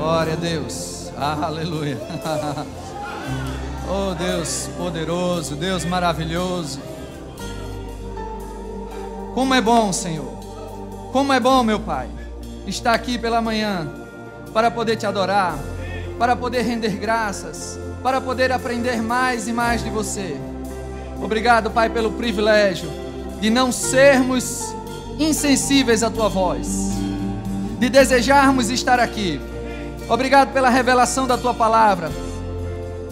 Glória a Deus. Aleluia. Oh Deus poderoso, Deus maravilhoso. Como é bom, Senhor. Como é bom, meu Pai, estar aqui pela manhã para poder te adorar, para poder render graças, para poder aprender mais e mais de você. Obrigado, Pai, pelo privilégio de não sermos insensíveis à tua voz, de desejarmos estar aqui Obrigado pela revelação da tua palavra,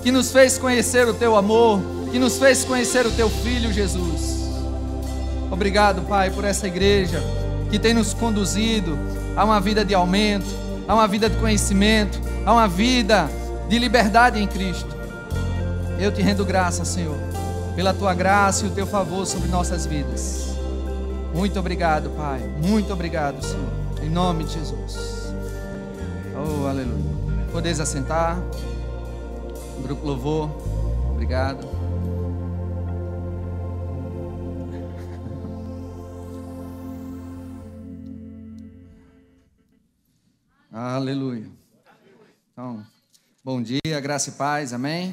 que nos fez conhecer o teu amor, que nos fez conhecer o teu filho Jesus. Obrigado, Pai, por essa igreja que tem nos conduzido a uma vida de aumento, a uma vida de conhecimento, a uma vida de liberdade em Cristo. Eu te rendo graça, Senhor, pela tua graça e o teu favor sobre nossas vidas. Muito obrigado, Pai. Muito obrigado, Senhor. Em nome de Jesus. Oh, aleluia. Podeis assentar. Grupo Louvor, obrigado. Aleluia. Então, bom dia, graça e paz, amém?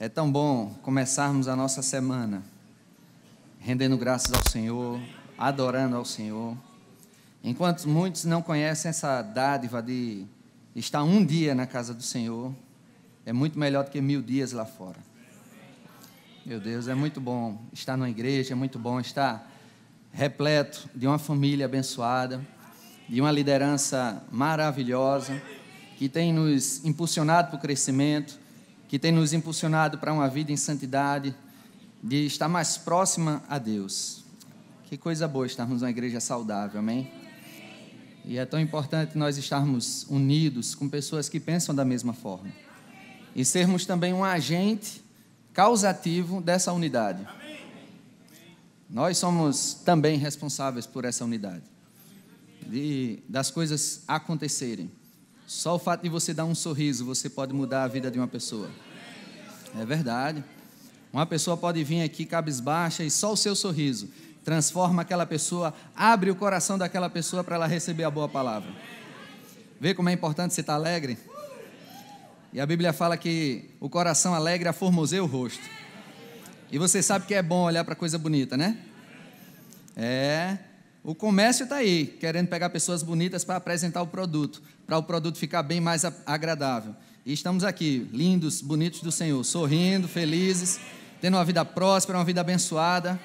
É tão bom começarmos a nossa semana rendendo graças ao Senhor, adorando ao Senhor Enquanto muitos não conhecem essa dádiva de estar um dia na casa do Senhor, é muito melhor do que mil dias lá fora. Meu Deus, é muito bom estar numa igreja, é muito bom estar repleto de uma família abençoada, de uma liderança maravilhosa, que tem nos impulsionado para o crescimento, que tem nos impulsionado para uma vida em santidade, de estar mais próxima a Deus. Que coisa boa estarmos numa igreja saudável, amém? E é tão importante nós estarmos unidos com pessoas que pensam da mesma forma. E sermos também um agente causativo dessa unidade. Nós somos também responsáveis por essa unidade. De, das coisas acontecerem. Só o fato de você dar um sorriso, você pode mudar a vida de uma pessoa. É verdade. Uma pessoa pode vir aqui cabisbaixa e só o seu sorriso transforma aquela pessoa, abre o coração daquela pessoa para ela receber a boa palavra. Vê como é importante você estar tá alegre? E a Bíblia fala que o coração alegre aformoseia o rosto. E você sabe que é bom olhar para coisa bonita, né? É. O comércio está aí, querendo pegar pessoas bonitas para apresentar o produto, para o produto ficar bem mais agradável. E estamos aqui, lindos, bonitos do Senhor, sorrindo, felizes, tendo uma vida próspera, uma vida abençoada.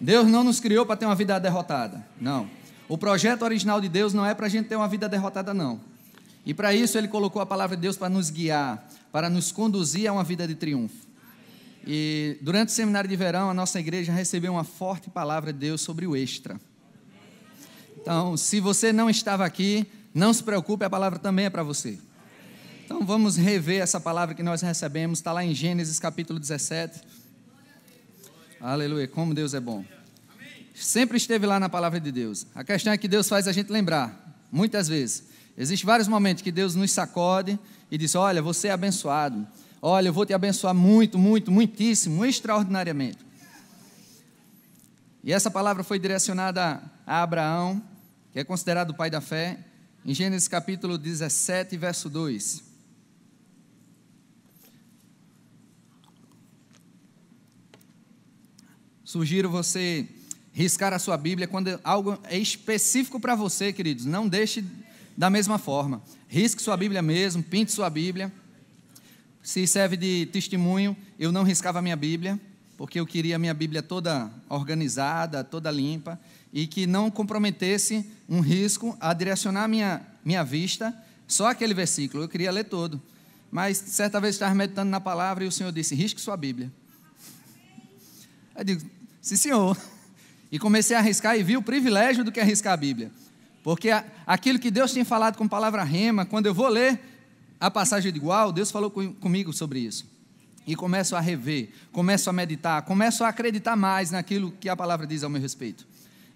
Deus não nos criou para ter uma vida derrotada. Não. O projeto original de Deus não é para a gente ter uma vida derrotada, não. E para isso ele colocou a palavra de Deus para nos guiar, para nos conduzir a uma vida de triunfo. E durante o seminário de verão, a nossa igreja recebeu uma forte palavra de Deus sobre o extra. Então, se você não estava aqui, não se preocupe, a palavra também é para você. Então, vamos rever essa palavra que nós recebemos, está lá em Gênesis capítulo 17 Aleluia. Como Deus é bom. Sempre esteve lá na palavra de Deus. A questão é que Deus faz a gente lembrar, muitas vezes. Existem vários momentos que Deus nos sacode e diz: Olha, você é abençoado. Olha, eu vou te abençoar muito, muito, muitíssimo, extraordinariamente. E essa palavra foi direcionada a Abraão, que é considerado o pai da fé, em Gênesis capítulo 17, verso 2. Sugiro você riscar a sua Bíblia quando algo é específico para você, queridos. Não deixe da mesma forma. Risque sua Bíblia mesmo, pinte sua Bíblia. Se serve de testemunho, eu não riscava a minha Bíblia, porque eu queria a minha Bíblia toda organizada, toda limpa, e que não comprometesse um risco a direcionar minha, minha vista só aquele versículo. Eu queria ler todo. Mas certa vez estava meditando na palavra e o Senhor disse: risque sua Bíblia. Eu digo, Sim, senhor. E comecei a arriscar e vi o privilégio do que é arriscar a Bíblia. Porque aquilo que Deus tinha falado com palavra rema, quando eu vou ler a passagem de igual, Deus falou comigo sobre isso. E começo a rever, começo a meditar, começo a acreditar mais naquilo que a palavra diz ao meu respeito.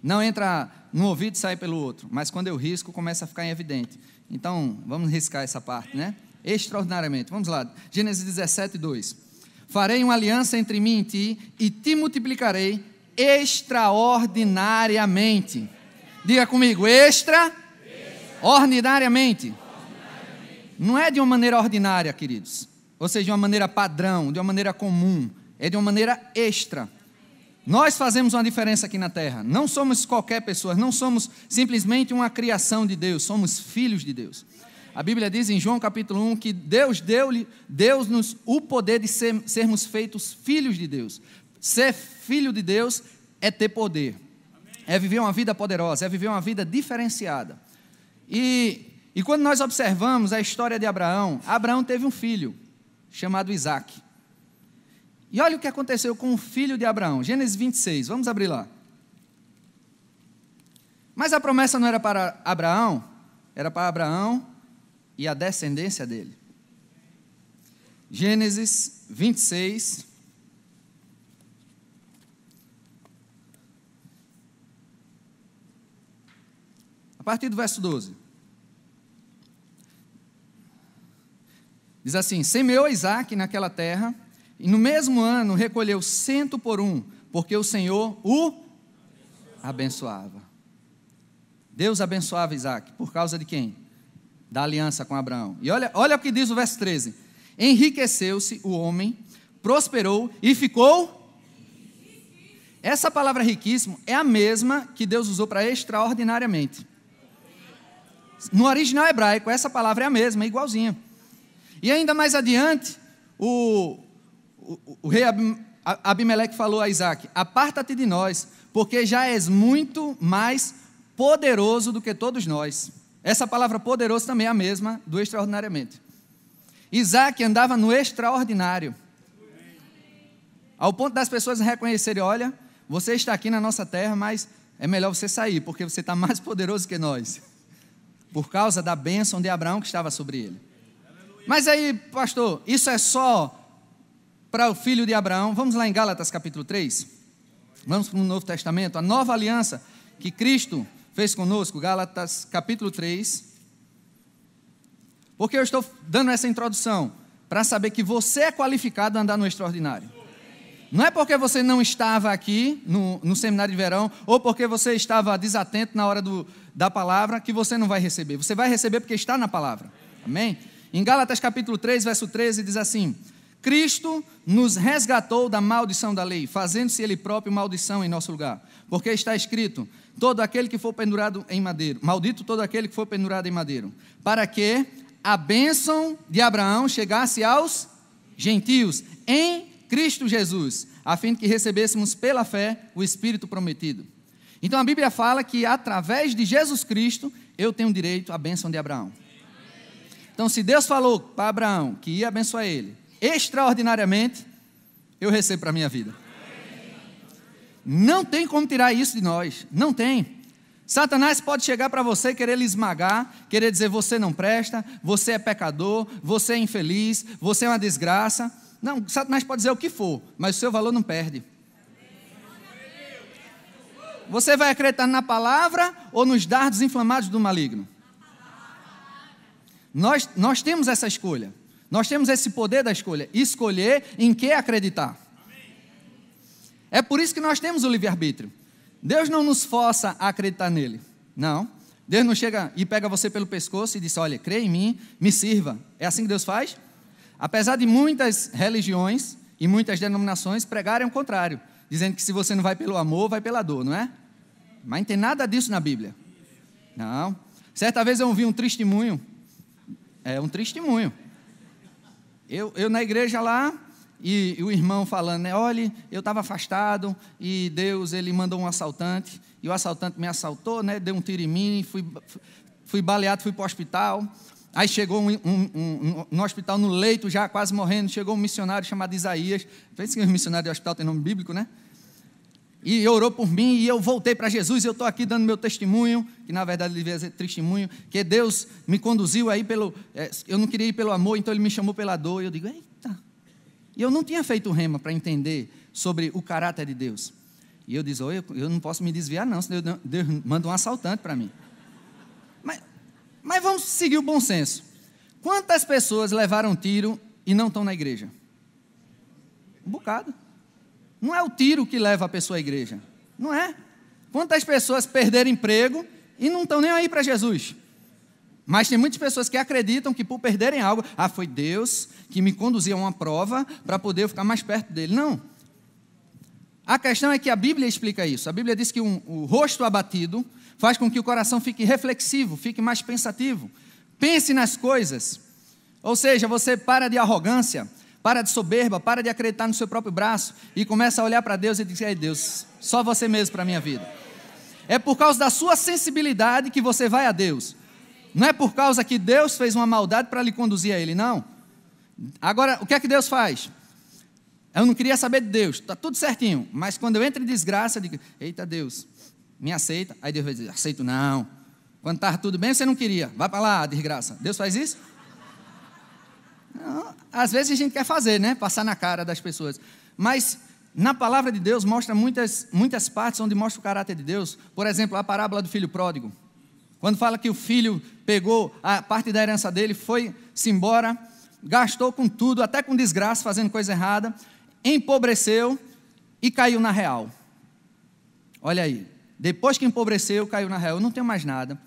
Não entra num ouvido e sai pelo outro, mas quando eu risco, começa a ficar evidente. Então, vamos riscar essa parte, né? Extraordinariamente. Vamos lá. Gênesis 17, 2. Farei uma aliança entre mim e ti e te multiplicarei extraordinariamente. Diga comigo, extra, ordinariamente. Não é de uma maneira ordinária, queridos. Ou seja, de uma maneira padrão, de uma maneira comum. É de uma maneira extra. Nós fazemos uma diferença aqui na terra. Não somos qualquer pessoa, não somos simplesmente uma criação de Deus, somos filhos de Deus. A Bíblia diz em João capítulo 1 que Deus deu-lhe, Deus nos o poder de ser, sermos feitos filhos de Deus. Ser filho de Deus é ter poder. É viver uma vida poderosa, é viver uma vida diferenciada. E, e quando nós observamos a história de Abraão, Abraão teve um filho chamado Isaac. E olha o que aconteceu com o filho de Abraão. Gênesis 26, vamos abrir lá. Mas a promessa não era para Abraão, era para Abraão e a descendência dele. Gênesis 26. A partir do verso 12. Diz assim: Semeou Isaac naquela terra, e no mesmo ano recolheu cento por um, porque o Senhor o abençoava. Deus abençoava Isaac, por causa de quem? da aliança com Abraão. E olha, olha o que diz o verso 13: Enriqueceu-se o homem, prosperou e ficou. Essa palavra riquíssimo é a mesma que Deus usou para extraordinariamente. No original hebraico, essa palavra é a mesma, é igualzinha. E ainda mais adiante, o, o, o rei Abimeleque falou a Isaac: Aparta-te de nós, porque já és muito mais poderoso do que todos nós. Essa palavra poderoso também é a mesma do extraordinariamente. Isaac andava no extraordinário. Ao ponto das pessoas reconhecerem: olha, você está aqui na nossa terra, mas é melhor você sair, porque você está mais poderoso que nós. Por causa da bênção de Abraão que estava sobre ele. Mas aí, pastor, isso é só para o filho de Abraão. Vamos lá em Gálatas capítulo 3. Vamos para o Novo Testamento, a nova aliança que Cristo fez conosco, Gálatas capítulo 3. Porque eu estou dando essa introdução para saber que você é qualificado a andar no extraordinário. Não é porque você não estava aqui no, no seminário de verão, ou porque você estava desatento na hora do, da palavra, que você não vai receber. Você vai receber porque está na palavra. Amém? Em Gálatas capítulo 3, verso 13, diz assim: Cristo nos resgatou da maldição da lei, fazendo-se Ele próprio maldição em nosso lugar. Porque está escrito: todo aquele que for pendurado em madeiro, maldito todo aquele que for pendurado em madeiro, para que a bênção de Abraão chegasse aos gentios em Cristo Jesus, a fim de que recebêssemos pela fé o Espírito prometido. Então a Bíblia fala que através de Jesus Cristo eu tenho direito à bênção de Abraão. Então, se Deus falou para Abraão que ia abençoar ele extraordinariamente, eu recebo para a minha vida. Não tem como tirar isso de nós, não tem. Satanás pode chegar para você e querer lhe esmagar, querer dizer você não presta, você é pecador, você é infeliz, você é uma desgraça. Não, Satanás pode dizer o que for, mas o seu valor não perde. Você vai acreditar na palavra ou nos dardos inflamados do maligno? Nós, nós temos essa escolha. Nós temos esse poder da escolha. Escolher em que acreditar. É por isso que nós temos o livre-arbítrio. Deus não nos força a acreditar nele. Não. Deus não chega e pega você pelo pescoço e diz: Olha, crê em mim, me sirva. É assim que Deus faz? Apesar de muitas religiões e muitas denominações pregarem o contrário, dizendo que se você não vai pelo amor, vai pela dor, não é? Mas não tem nada disso na Bíblia. Não. Certa vez eu ouvi um testemunho. É um testemunho. Eu, eu na igreja lá, e, o irmão falando, né, olhe, eu estava afastado e Deus, ele mandou um assaltante, e o assaltante me assaltou, né, deu um tiro em mim, fui, fui baleado, fui para o hospital, Aí chegou um, um, um, no hospital, no leito, já quase morrendo, chegou um missionário chamado Isaías. Pensa que um missionário do hospital tem nome bíblico, né? E orou por mim e eu voltei para Jesus. E eu estou aqui dando meu testemunho, que na verdade devia ser testemunho, que Deus me conduziu aí pelo. Eh, eu não queria ir pelo amor, então ele me chamou pela dor. E eu digo, ei, e eu não tinha feito rema para entender sobre o caráter de Deus. E eu disse, oh, eu, não posso me desviar não, senão Deus, Deus manda um assaltante para mim. Mas, mas vamos seguir o bom senso. Quantas pessoas levaram tiro e não estão na igreja? Um bocado. Não é o tiro que leva a pessoa à igreja, não é? Quantas pessoas perderam emprego e não estão nem aí para Jesus? Mas tem muitas pessoas que acreditam que por perderem algo, ah, foi Deus que me conduziu a uma prova para poder ficar mais perto dele. Não. A questão é que a Bíblia explica isso. A Bíblia diz que um, o rosto abatido faz com que o coração fique reflexivo, fique mais pensativo. Pense nas coisas. Ou seja, você para de arrogância, para de soberba, para de acreditar no seu próprio braço e começa a olhar para Deus e dizer: "Ei Deus, só você mesmo para a minha vida". É por causa da sua sensibilidade que você vai a Deus. Não é por causa que Deus fez uma maldade para lhe conduzir a ele, não. Agora, o que é que Deus faz? Eu não queria saber de Deus, está tudo certinho, mas quando eu entro em desgraça, eu digo: Eita Deus, me aceita. Aí Deus vai dizer: Aceito não. Quando estava tudo bem, você não queria, vai para lá, desgraça. Deus faz isso? Não, às vezes a gente quer fazer, né? Passar na cara das pessoas. Mas na palavra de Deus mostra muitas, muitas partes onde mostra o caráter de Deus. Por exemplo, a parábola do filho pródigo. Quando fala que o filho pegou a parte da herança dele, foi-se embora, gastou com tudo, até com desgraça, fazendo coisa errada, empobreceu e caiu na real. Olha aí, depois que empobreceu, caiu na real. Eu não tenho mais nada,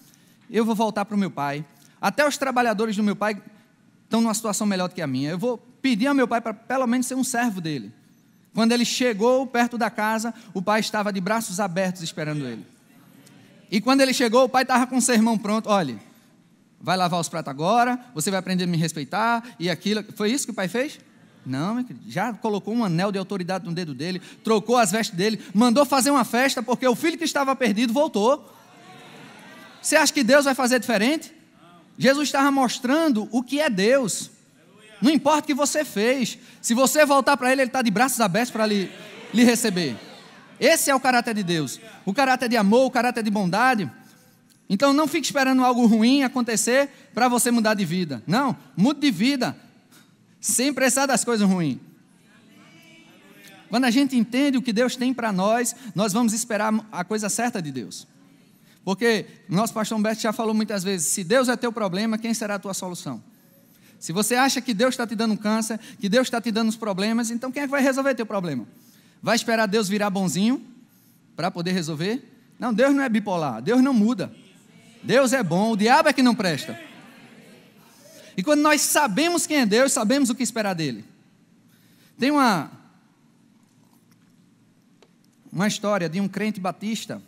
eu vou voltar para o meu pai. Até os trabalhadores do meu pai estão numa situação melhor do que a minha. Eu vou pedir ao meu pai para pelo menos ser um servo dele. Quando ele chegou perto da casa, o pai estava de braços abertos esperando ele. E quando ele chegou, o pai estava com o sermão pronto. Olha, vai lavar os pratos agora, você vai aprender a me respeitar e aquilo. Foi isso que o pai fez? Não, já colocou um anel de autoridade no dedo dele, trocou as vestes dele, mandou fazer uma festa porque o filho que estava perdido voltou. Você acha que Deus vai fazer diferente? Jesus estava mostrando o que é Deus. Não importa o que você fez, se você voltar para Ele, Ele está de braços abertos para lhe, lhe receber. Esse é o caráter de Deus. O caráter de amor, o caráter de bondade. Então não fique esperando algo ruim acontecer para você mudar de vida. Não, mude de vida. Sem pressar das coisas ruins. Quando a gente entende o que Deus tem para nós, nós vamos esperar a coisa certa de Deus. Porque nosso pastor Humberto já falou muitas vezes: se Deus é teu problema, quem será a tua solução? Se você acha que Deus está te dando câncer, que Deus está te dando os problemas, então quem é que vai resolver teu problema? Vai esperar Deus virar bonzinho para poder resolver? Não, Deus não é bipolar, Deus não muda. Deus é bom, o diabo é que não presta. E quando nós sabemos quem é Deus, sabemos o que esperar dele. Tem uma uma história de um crente batista,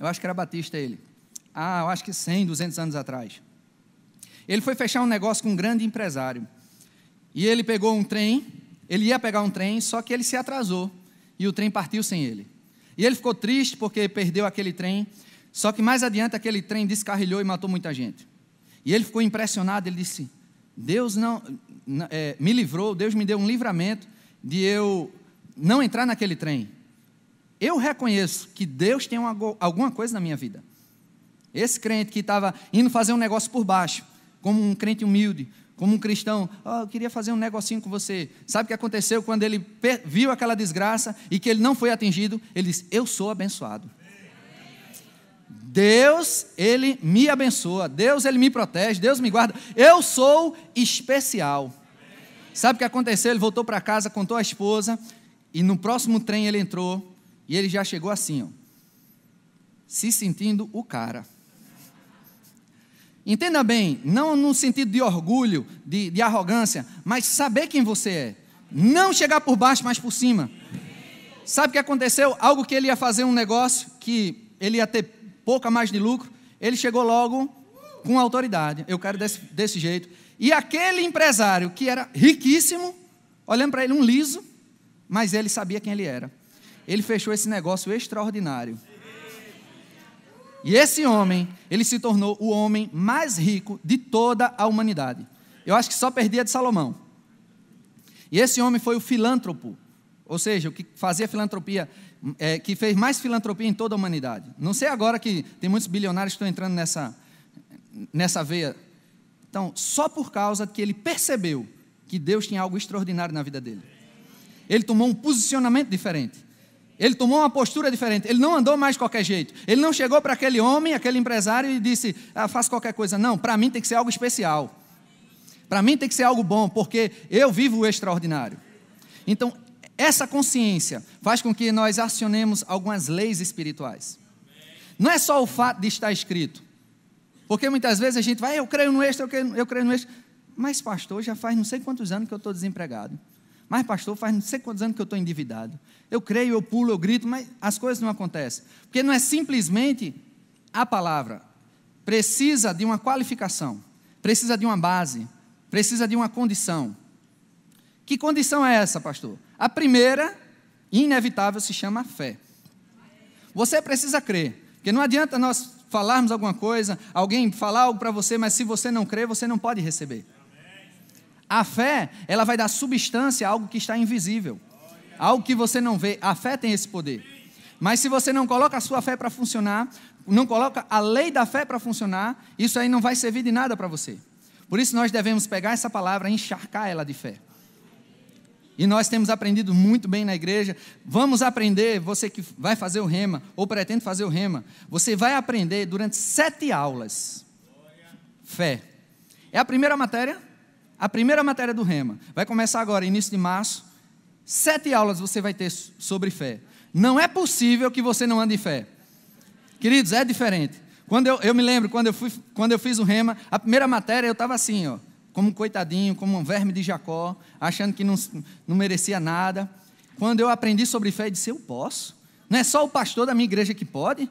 eu acho que era batista ele. Ah, eu acho que 100, 200 anos atrás. Ele foi fechar um negócio com um grande empresário. E ele pegou um trem, ele ia pegar um trem, só que ele se atrasou e o trem partiu sem ele. E ele ficou triste porque perdeu aquele trem, só que mais adiante aquele trem descarrilhou e matou muita gente. E ele ficou impressionado, ele disse: Deus não é, me livrou, Deus me deu um livramento de eu não entrar naquele trem. Eu reconheço que Deus tem uma, alguma coisa na minha vida. Esse crente que estava indo fazer um negócio por baixo, como um crente humilde, como um cristão, oh, eu queria fazer um negocinho com você. Sabe o que aconteceu quando ele viu aquela desgraça e que ele não foi atingido? Ele disse: Eu sou abençoado. Deus, ele me abençoa, Deus, ele me protege, Deus me guarda. Eu sou especial. Sabe o que aconteceu? Ele voltou para casa, contou à esposa, e no próximo trem ele entrou, e ele já chegou assim, ó, se sentindo o cara. Entenda bem, não no sentido de orgulho, de, de arrogância, mas saber quem você é. Não chegar por baixo, mas por cima. Sabe o que aconteceu? Algo que ele ia fazer um negócio que ele ia ter pouca mais de lucro, ele chegou logo com autoridade. Eu quero desse, desse jeito. E aquele empresário que era riquíssimo, olhando para ele um liso, mas ele sabia quem ele era. Ele fechou esse negócio extraordinário. E esse homem, ele se tornou o homem mais rico de toda a humanidade. Eu acho que só perdia de Salomão. E esse homem foi o filântropo, ou seja, o que fazia filantropia, é, que fez mais filantropia em toda a humanidade. Não sei agora que tem muitos bilionários que estão entrando nessa, nessa veia. Então, só por causa que ele percebeu que Deus tinha algo extraordinário na vida dele. Ele tomou um posicionamento diferente. Ele tomou uma postura diferente. Ele não andou mais de qualquer jeito. Ele não chegou para aquele homem, aquele empresário e disse: ah, faça qualquer coisa. Não, para mim tem que ser algo especial. Para mim tem que ser algo bom, porque eu vivo o extraordinário. Então, essa consciência faz com que nós acionemos algumas leis espirituais. Não é só o fato de estar escrito. Porque muitas vezes a gente vai, eu creio no extra, eu creio, eu creio no extra. Mas, pastor, já faz não sei quantos anos que eu estou desempregado. Mas, pastor, faz não sei quantos anos que eu estou endividado eu creio, eu pulo, eu grito, mas as coisas não acontecem. Porque não é simplesmente a palavra. Precisa de uma qualificação, precisa de uma base, precisa de uma condição. Que condição é essa, pastor? A primeira, inevitável, se chama fé. Você precisa crer, porque não adianta nós falarmos alguma coisa, alguém falar algo para você, mas se você não crer, você não pode receber. A fé, ela vai dar substância a algo que está invisível. Algo que você não vê, a fé tem esse poder. Mas se você não coloca a sua fé para funcionar, não coloca a lei da fé para funcionar, isso aí não vai servir de nada para você. Por isso nós devemos pegar essa palavra e encharcar ela de fé. E nós temos aprendido muito bem na igreja. Vamos aprender, você que vai fazer o rema, ou pretende fazer o rema, você vai aprender durante sete aulas. Fé. É a primeira matéria? A primeira matéria do rema. Vai começar agora, início de março. Sete aulas você vai ter sobre fé. Não é possível que você não ande em fé. Queridos, é diferente. Quando eu, eu me lembro, quando eu, fui, quando eu fiz o rema, a primeira matéria eu estava assim, ó, como um coitadinho, como um verme de Jacó, achando que não, não merecia nada. Quando eu aprendi sobre fé, eu disse: eu posso. Não é só o pastor da minha igreja que pode.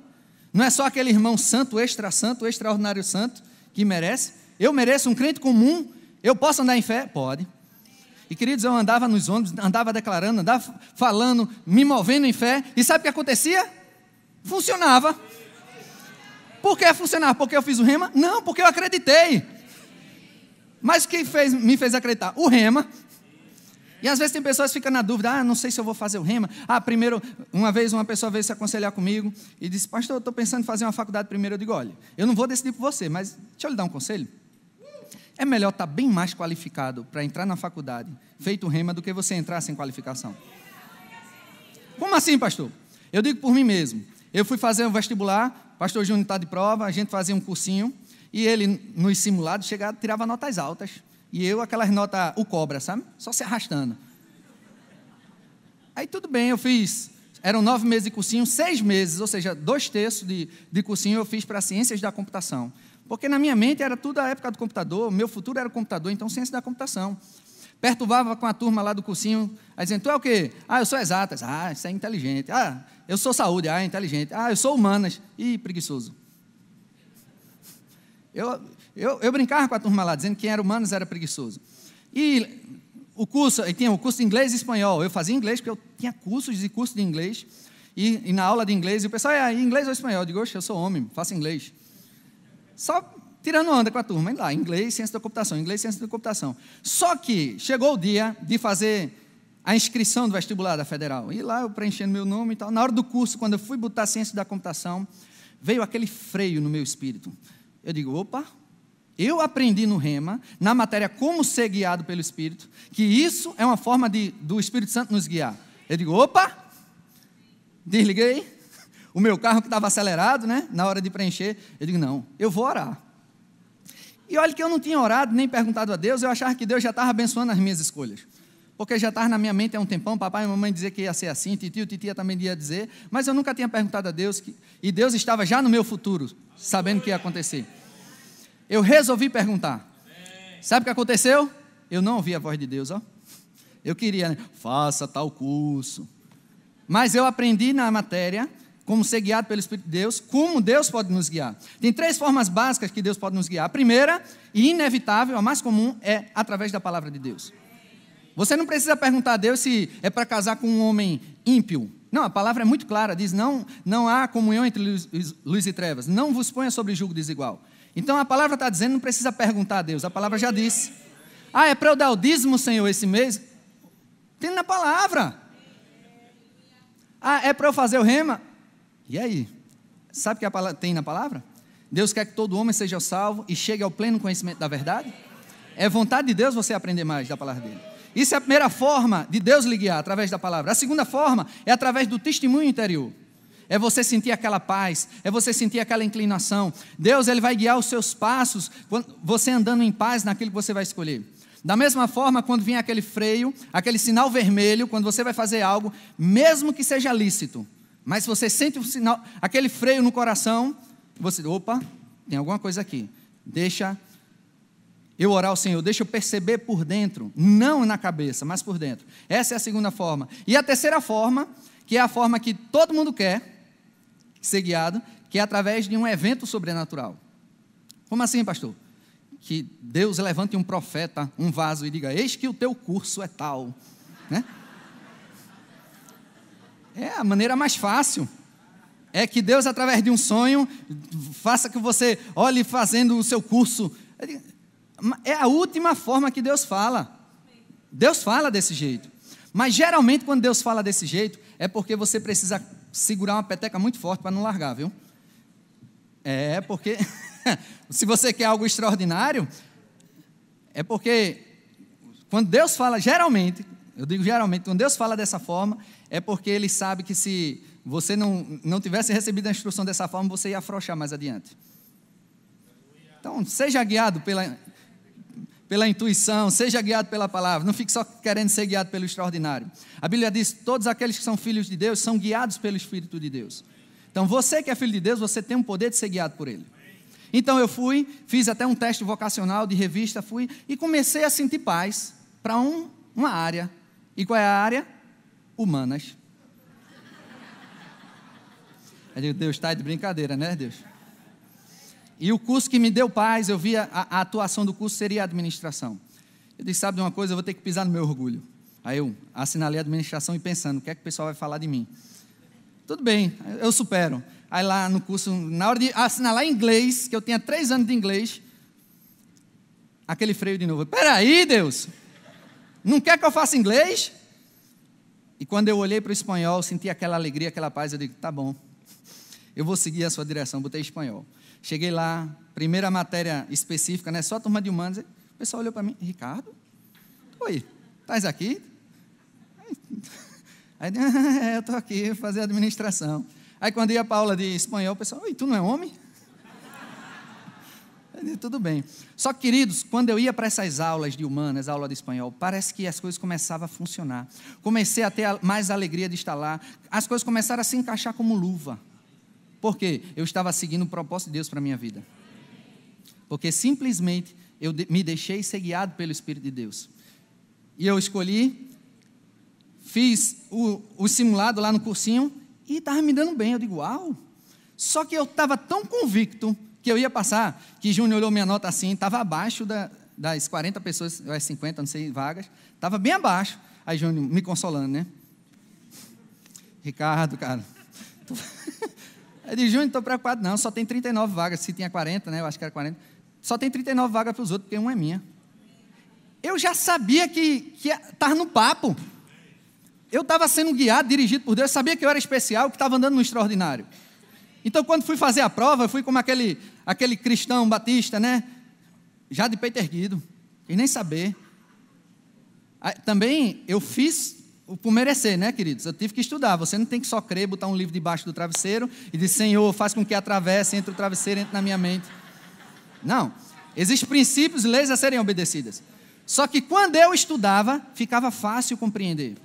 Não é só aquele irmão santo, extra santo, extraordinário santo que merece. Eu mereço um crente comum. Eu posso andar em fé? Pode. E queridos, eu andava nos ônibus, andava declarando, andava falando, me movendo em fé. E sabe o que acontecia? Funcionava. Por que funcionava? Porque eu fiz o rema? Não, porque eu acreditei. Mas quem fez, me fez acreditar? O rema. E às vezes tem pessoas que ficam na dúvida, ah, não sei se eu vou fazer o rema. Ah, primeiro, uma vez uma pessoa veio se aconselhar comigo e disse, pastor, eu estou pensando em fazer uma faculdade primeiro. Eu digo, olha, eu não vou decidir por você, mas deixa eu lhe dar um conselho. É melhor estar tá bem mais qualificado para entrar na faculdade, feito rema, do que você entrar sem qualificação. Como assim, pastor? Eu digo por mim mesmo. Eu fui fazer um vestibular, pastor Júnior está de prova, a gente fazia um cursinho, e ele, nos simulados, chegava, tirava notas altas. E eu, aquelas notas, o cobra, sabe? Só se arrastando. Aí tudo bem, eu fiz. Eram nove meses de cursinho, seis meses, ou seja, dois terços de, de cursinho eu fiz para ciências da computação. Porque na minha mente era tudo a época do computador, meu futuro era o computador, então ciência da computação. Perturbava com a turma lá do cursinho, dizendo, tu é o quê? Ah, eu sou exatas. Ah, isso é inteligente. Ah, eu sou saúde. Ah, é inteligente. Ah, eu sou humanas. Ih, preguiçoso. Eu, eu, eu brincava com a turma lá, dizendo que quem era humanas era preguiçoso. E o curso, e tinha o curso de inglês e espanhol. Eu fazia inglês porque eu tinha cursos e curso de inglês. E, e na aula de inglês, e o pessoal, é ah, inglês ou espanhol? Eu digo, oxe, eu sou homem, faço inglês. Só tirando onda com a turma, indo lá, inglês, ciência da computação, inglês, ciência da computação. Só que chegou o dia de fazer a inscrição do vestibular da federal. E lá eu preenchendo meu nome e tal. Na hora do curso, quando eu fui botar ciência da computação, veio aquele freio no meu espírito. Eu digo, opa, eu aprendi no Rema, na matéria como ser guiado pelo Espírito, que isso é uma forma de, do Espírito Santo nos guiar. Eu digo, opa, desliguei, o meu carro que estava acelerado, né? Na hora de preencher, eu digo: não, eu vou orar. E olha que eu não tinha orado nem perguntado a Deus, eu achava que Deus já estava abençoando as minhas escolhas. Porque já estava na minha mente há um tempão, papai e mamãe dizer que ia ser assim, titio, titia também ia dizer, mas eu nunca tinha perguntado a Deus, que, e Deus estava já no meu futuro, sabendo o que ia acontecer. Eu resolvi perguntar. Sabe o que aconteceu? Eu não ouvi a voz de Deus, ó. Eu queria, né? faça tal curso. Mas eu aprendi na matéria como ser guiado pelo Espírito de Deus, como Deus pode nos guiar. Tem três formas básicas que Deus pode nos guiar. A primeira, e inevitável, a mais comum, é através da palavra de Deus. Você não precisa perguntar a Deus se é para casar com um homem ímpio. Não, a palavra é muito clara, diz: não, não há comunhão entre luz, luz e trevas, não vos ponha sobre julgo desigual. Então a palavra está dizendo, não precisa perguntar a Deus, a palavra já disse. Ah, é para eu dar o dízimo, Senhor, esse mês? Tem na palavra. Ah, é para eu fazer o rema? E aí? Sabe o que palavra, tem na palavra? Deus quer que todo homem seja salvo e chegue ao pleno conhecimento da verdade? É vontade de Deus você aprender mais da palavra dele. Isso é a primeira forma de Deus lhe guiar, através da palavra. A segunda forma é através do testemunho interior. É você sentir aquela paz, é você sentir aquela inclinação. Deus ele vai guiar os seus passos, você andando em paz naquilo que você vai escolher. Da mesma forma, quando vem aquele freio, aquele sinal vermelho, quando você vai fazer algo, mesmo que seja lícito, mas se você sente um sinal, aquele freio no coração, você, opa, tem alguma coisa aqui. Deixa eu orar ao Senhor, deixa eu perceber por dentro, não na cabeça, mas por dentro. Essa é a segunda forma. E a terceira forma, que é a forma que todo mundo quer ser guiado, que é através de um evento sobrenatural. Como assim, pastor? Que Deus levante um profeta, um vaso e diga: Eis que o teu curso é tal. Né? É a maneira mais fácil. É que Deus, através de um sonho, faça que você olhe fazendo o seu curso. É a última forma que Deus fala. Deus fala desse jeito. Mas geralmente, quando Deus fala desse jeito, é porque você precisa segurar uma peteca muito forte para não largar, viu? É, é porque, se você quer algo extraordinário, é porque, quando Deus fala, geralmente, eu digo geralmente, quando Deus fala dessa forma, é porque Ele sabe que se você não, não tivesse recebido a instrução dessa forma, você ia afrouxar mais adiante. Então, seja guiado pela, pela intuição, seja guiado pela palavra, não fique só querendo ser guiado pelo extraordinário. A Bíblia diz: todos aqueles que são filhos de Deus são guiados pelo Espírito de Deus. Então, você que é filho de Deus, você tem o poder de ser guiado por Ele. Então, eu fui, fiz até um teste vocacional de revista, fui e comecei a sentir paz para um, uma área e qual é a área? Humanas. digo, Deus está de brincadeira, né, Deus? E o curso que me deu paz, eu via a, a atuação do curso seria a administração. Eu disse, sabe de uma coisa, eu vou ter que pisar no meu orgulho. Aí eu assinalei a administração e pensando, o que é que o pessoal vai falar de mim? Tudo bem, eu supero. Aí lá no curso, na hora de assinalar inglês, que eu tinha três anos de inglês, aquele freio de novo. Peraí, Deus, não quer que eu faça inglês? E quando eu olhei para o espanhol, senti aquela alegria, aquela paz. Eu digo: tá bom, eu vou seguir a sua direção, botei espanhol. Cheguei lá, primeira matéria específica, né? Só a turma de humanos. O pessoal olhou para mim: Ricardo? Oi, estás aqui? Aí, ah, eu estou aqui fazer administração. Aí quando ia para aula de espanhol, o pessoal: oi, tu não é homem? tudo bem. Só que, queridos, quando eu ia para essas aulas de humanas, aula de espanhol, parece que as coisas começavam a funcionar. Comecei a ter mais alegria de estar lá. As coisas começaram a se encaixar como luva. Por quê? Eu estava seguindo o propósito de Deus para a minha vida. Porque simplesmente eu me deixei ser guiado pelo Espírito de Deus. E eu escolhi, fiz o, o simulado lá no cursinho e estava me dando bem. Eu digo, uau! Só que eu estava tão convicto que eu ia passar, que Júnior olhou minha nota assim, estava abaixo da, das 40 pessoas, ou é as 50, não sei, vagas, estava bem abaixo. Aí Júnior me consolando, né? Ricardo, cara. Tô... Eu disse, Júnior, não estou preocupado, não, só tem 39 vagas, se tinha 40, né? Eu acho que era 40. Só tem 39 vagas para os outros, porque uma é minha. Eu já sabia que estava no papo. Eu estava sendo guiado, dirigido por Deus, eu sabia que eu era especial, que estava andando no extraordinário. Então, quando fui fazer a prova, eu fui como aquele aquele cristão batista, né? Já de peito erguido, e nem saber. Ah, também eu fiz por merecer, né, queridos? Eu tive que estudar. Você não tem que só crer, botar um livro debaixo do travesseiro e dizer, Senhor, faz com que atravesse entre o travesseiro e entre na minha mente. Não. Existem princípios e leis a serem obedecidas. Só que quando eu estudava, ficava fácil compreender.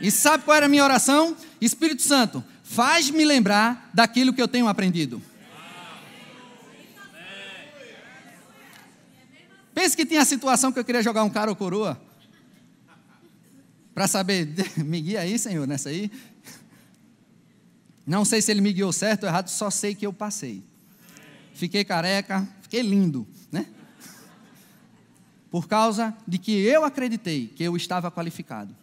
E sabe qual era a minha oração? Espírito Santo, faz-me lembrar daquilo que eu tenho aprendido. Pense que tinha a situação que eu queria jogar um cara ou coroa. Para saber, me guia aí, Senhor, nessa aí. Não sei se ele me guiou certo ou errado, só sei que eu passei. Fiquei careca, fiquei lindo, né? Por causa de que eu acreditei que eu estava qualificado.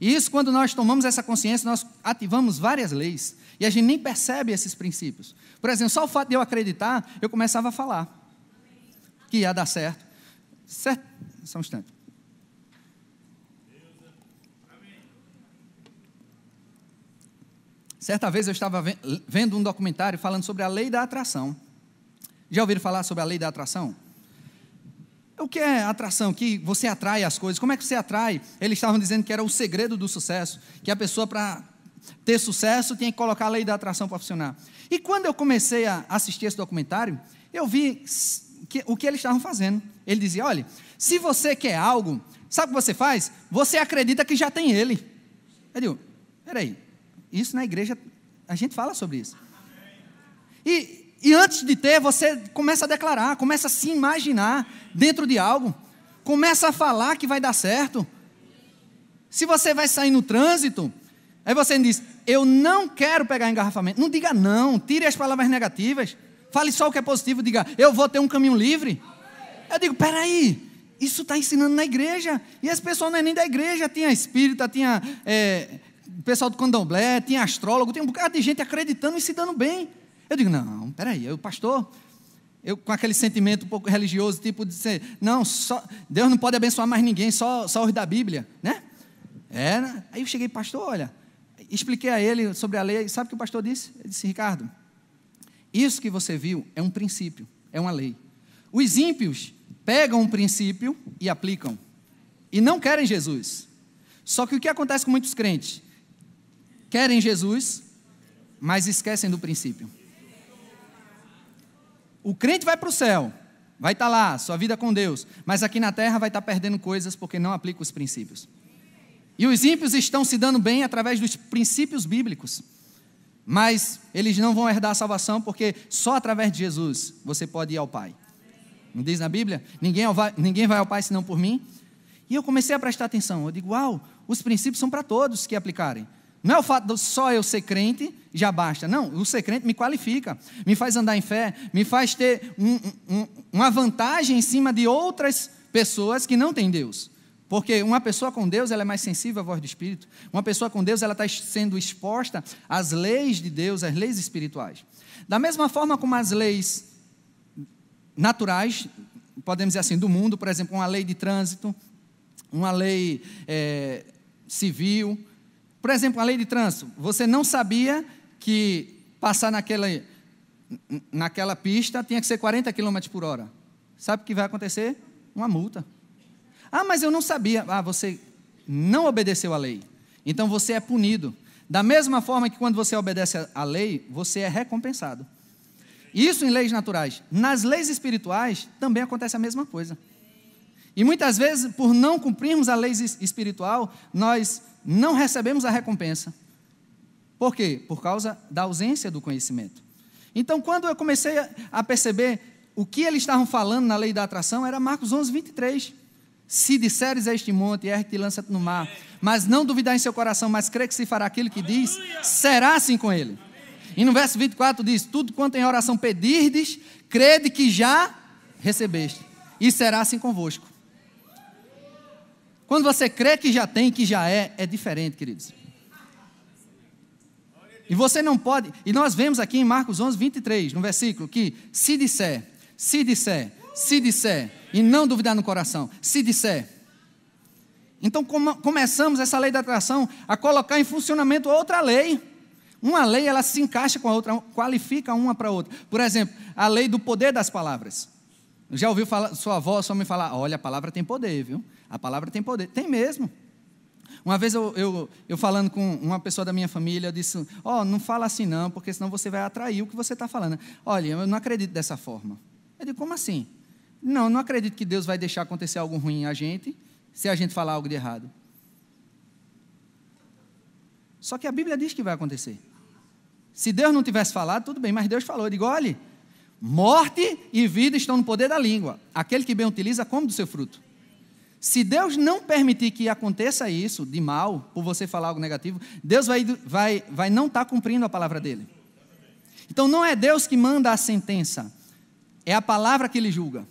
E isso, quando nós tomamos essa consciência, nós ativamos várias leis. E a gente nem percebe esses princípios. Por exemplo, só o fato de eu acreditar, eu começava a falar que ia dar certo. certo? Só um instante. Certa vez eu estava vendo um documentário falando sobre a lei da atração. Já ouviram falar sobre a lei da atração? O que é atração? Que você atrai as coisas. Como é que você atrai? Eles estavam dizendo que era o segredo do sucesso, que a pessoa para ter sucesso tinha que colocar a lei da atração para funcionar. E quando eu comecei a assistir esse documentário, eu vi que, o que eles estavam fazendo. Ele dizia: olha, se você quer algo, sabe o que você faz? Você acredita que já tem ele. Eu digo: peraí, isso na igreja, a gente fala sobre isso. E, e antes de ter, você começa a declarar, começa a se imaginar dentro de algo, começa a falar que vai dar certo. Se você vai sair no trânsito, aí você diz: eu não quero pegar engarrafamento. Não diga não, tire as palavras negativas. Fale só o que é positivo, diga, eu vou ter um caminho livre. Eu digo, peraí, isso está ensinando na igreja. E as pessoas não é nem da igreja, tinha espírita, tinha é, pessoal do candomblé, tinha astrólogo, tinha um bocado de gente acreditando e se dando bem. Eu digo, não, peraí, eu, pastor, eu com aquele sentimento um pouco religioso, tipo de ser, não, só, Deus não pode abençoar mais ninguém, só, só os da Bíblia, né? É, aí eu cheguei, pastor, olha, expliquei a ele sobre a lei, sabe o que o pastor disse? Ele disse, Ricardo, isso que você viu é um princípio, é uma lei. Os ímpios pegam um princípio e aplicam. E não querem Jesus. Só que o que acontece com muitos crentes? Querem Jesus, mas esquecem do princípio. O crente vai para o céu, vai estar tá lá, sua vida com Deus, mas aqui na terra vai estar tá perdendo coisas porque não aplica os princípios. E os ímpios estão se dando bem através dos princípios bíblicos. Mas eles não vão herdar a salvação porque só através de Jesus você pode ir ao Pai. Não diz na Bíblia? Ninguém, ninguém vai ao Pai senão por mim. E eu comecei a prestar atenção. Eu digo, uau, os princípios são para todos que aplicarem. Não é o fato de só eu ser crente, já basta. Não, o ser crente me qualifica, me faz andar em fé, me faz ter um, um, uma vantagem em cima de outras pessoas que não têm Deus. Porque uma pessoa com Deus ela é mais sensível à voz do Espírito. Uma pessoa com Deus ela está sendo exposta às leis de Deus, às leis espirituais. Da mesma forma como as leis naturais, podemos dizer assim, do mundo, por exemplo, uma lei de trânsito, uma lei é, civil. Por exemplo, a lei de trânsito. Você não sabia que passar naquela, naquela pista tinha que ser 40 km por hora. Sabe o que vai acontecer? Uma multa. Ah, mas eu não sabia. Ah, você não obedeceu à lei. Então você é punido. Da mesma forma que quando você obedece à lei, você é recompensado. Isso em leis naturais. Nas leis espirituais também acontece a mesma coisa. E muitas vezes, por não cumprirmos a lei espiritual, nós não recebemos a recompensa. Por quê? Por causa da ausência do conhecimento. Então, quando eu comecei a perceber o que eles estavam falando na lei da atração, era Marcos 11, 23. Se disseres a este monte, erre te lança no mar, mas não duvidar em seu coração, mas crê que se fará aquilo que diz, será assim com ele. E no verso 24 diz: Tudo quanto em oração pedirdes, crede que já recebeste, e será assim convosco. Quando você crê que já tem, que já é, é diferente, queridos. E você não pode, e nós vemos aqui em Marcos 11, 23, no versículo, que se disser, se disser, se disser, e não duvidar no coração, se disser. Então começamos essa lei da atração a colocar em funcionamento outra lei. Uma lei ela se encaixa com a outra, qualifica uma para a outra. Por exemplo, a lei do poder das palavras. Já ouviu falar, sua avó, sua mãe falar: olha, a palavra tem poder, viu? A palavra tem poder. Tem mesmo. Uma vez eu, eu, eu, falando com uma pessoa da minha família, eu disse: Ó, oh, não fala assim não, porque senão você vai atrair o que você está falando. Olha, eu não acredito dessa forma. Ele disse: Como assim? Não, não acredito que Deus vai deixar acontecer algo ruim a gente se a gente falar algo de errado. Só que a Bíblia diz que vai acontecer. Se Deus não tivesse falado, tudo bem, mas Deus falou. Eu digo, olhe, morte e vida estão no poder da língua. Aquele que bem utiliza, come do seu fruto. Se Deus não permitir que aconteça isso de mal, por você falar algo negativo, Deus vai, vai, vai não estar tá cumprindo a palavra dele. Então não é Deus que manda a sentença, é a palavra que ele julga.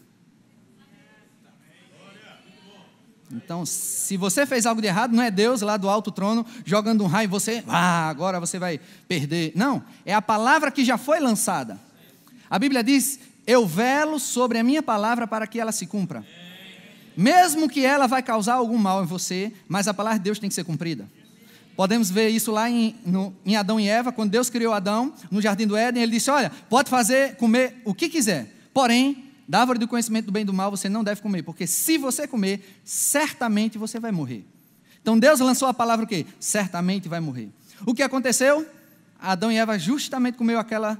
Então, se você fez algo de errado, não é Deus lá do alto trono jogando um raio em você, ah, agora você vai perder. Não, é a palavra que já foi lançada. A Bíblia diz: Eu velo sobre a minha palavra para que ela se cumpra. Mesmo que ela vai causar algum mal em você, mas a palavra de Deus tem que ser cumprida. Podemos ver isso lá em, no, em Adão e Eva, quando Deus criou Adão no jardim do Éden, ele disse: Olha, pode fazer, comer o que quiser, porém, da árvore do conhecimento do bem e do mal você não deve comer, porque se você comer, certamente você vai morrer. Então Deus lançou a palavra o quê? Certamente vai morrer. O que aconteceu? Adão e Eva justamente comeu aquela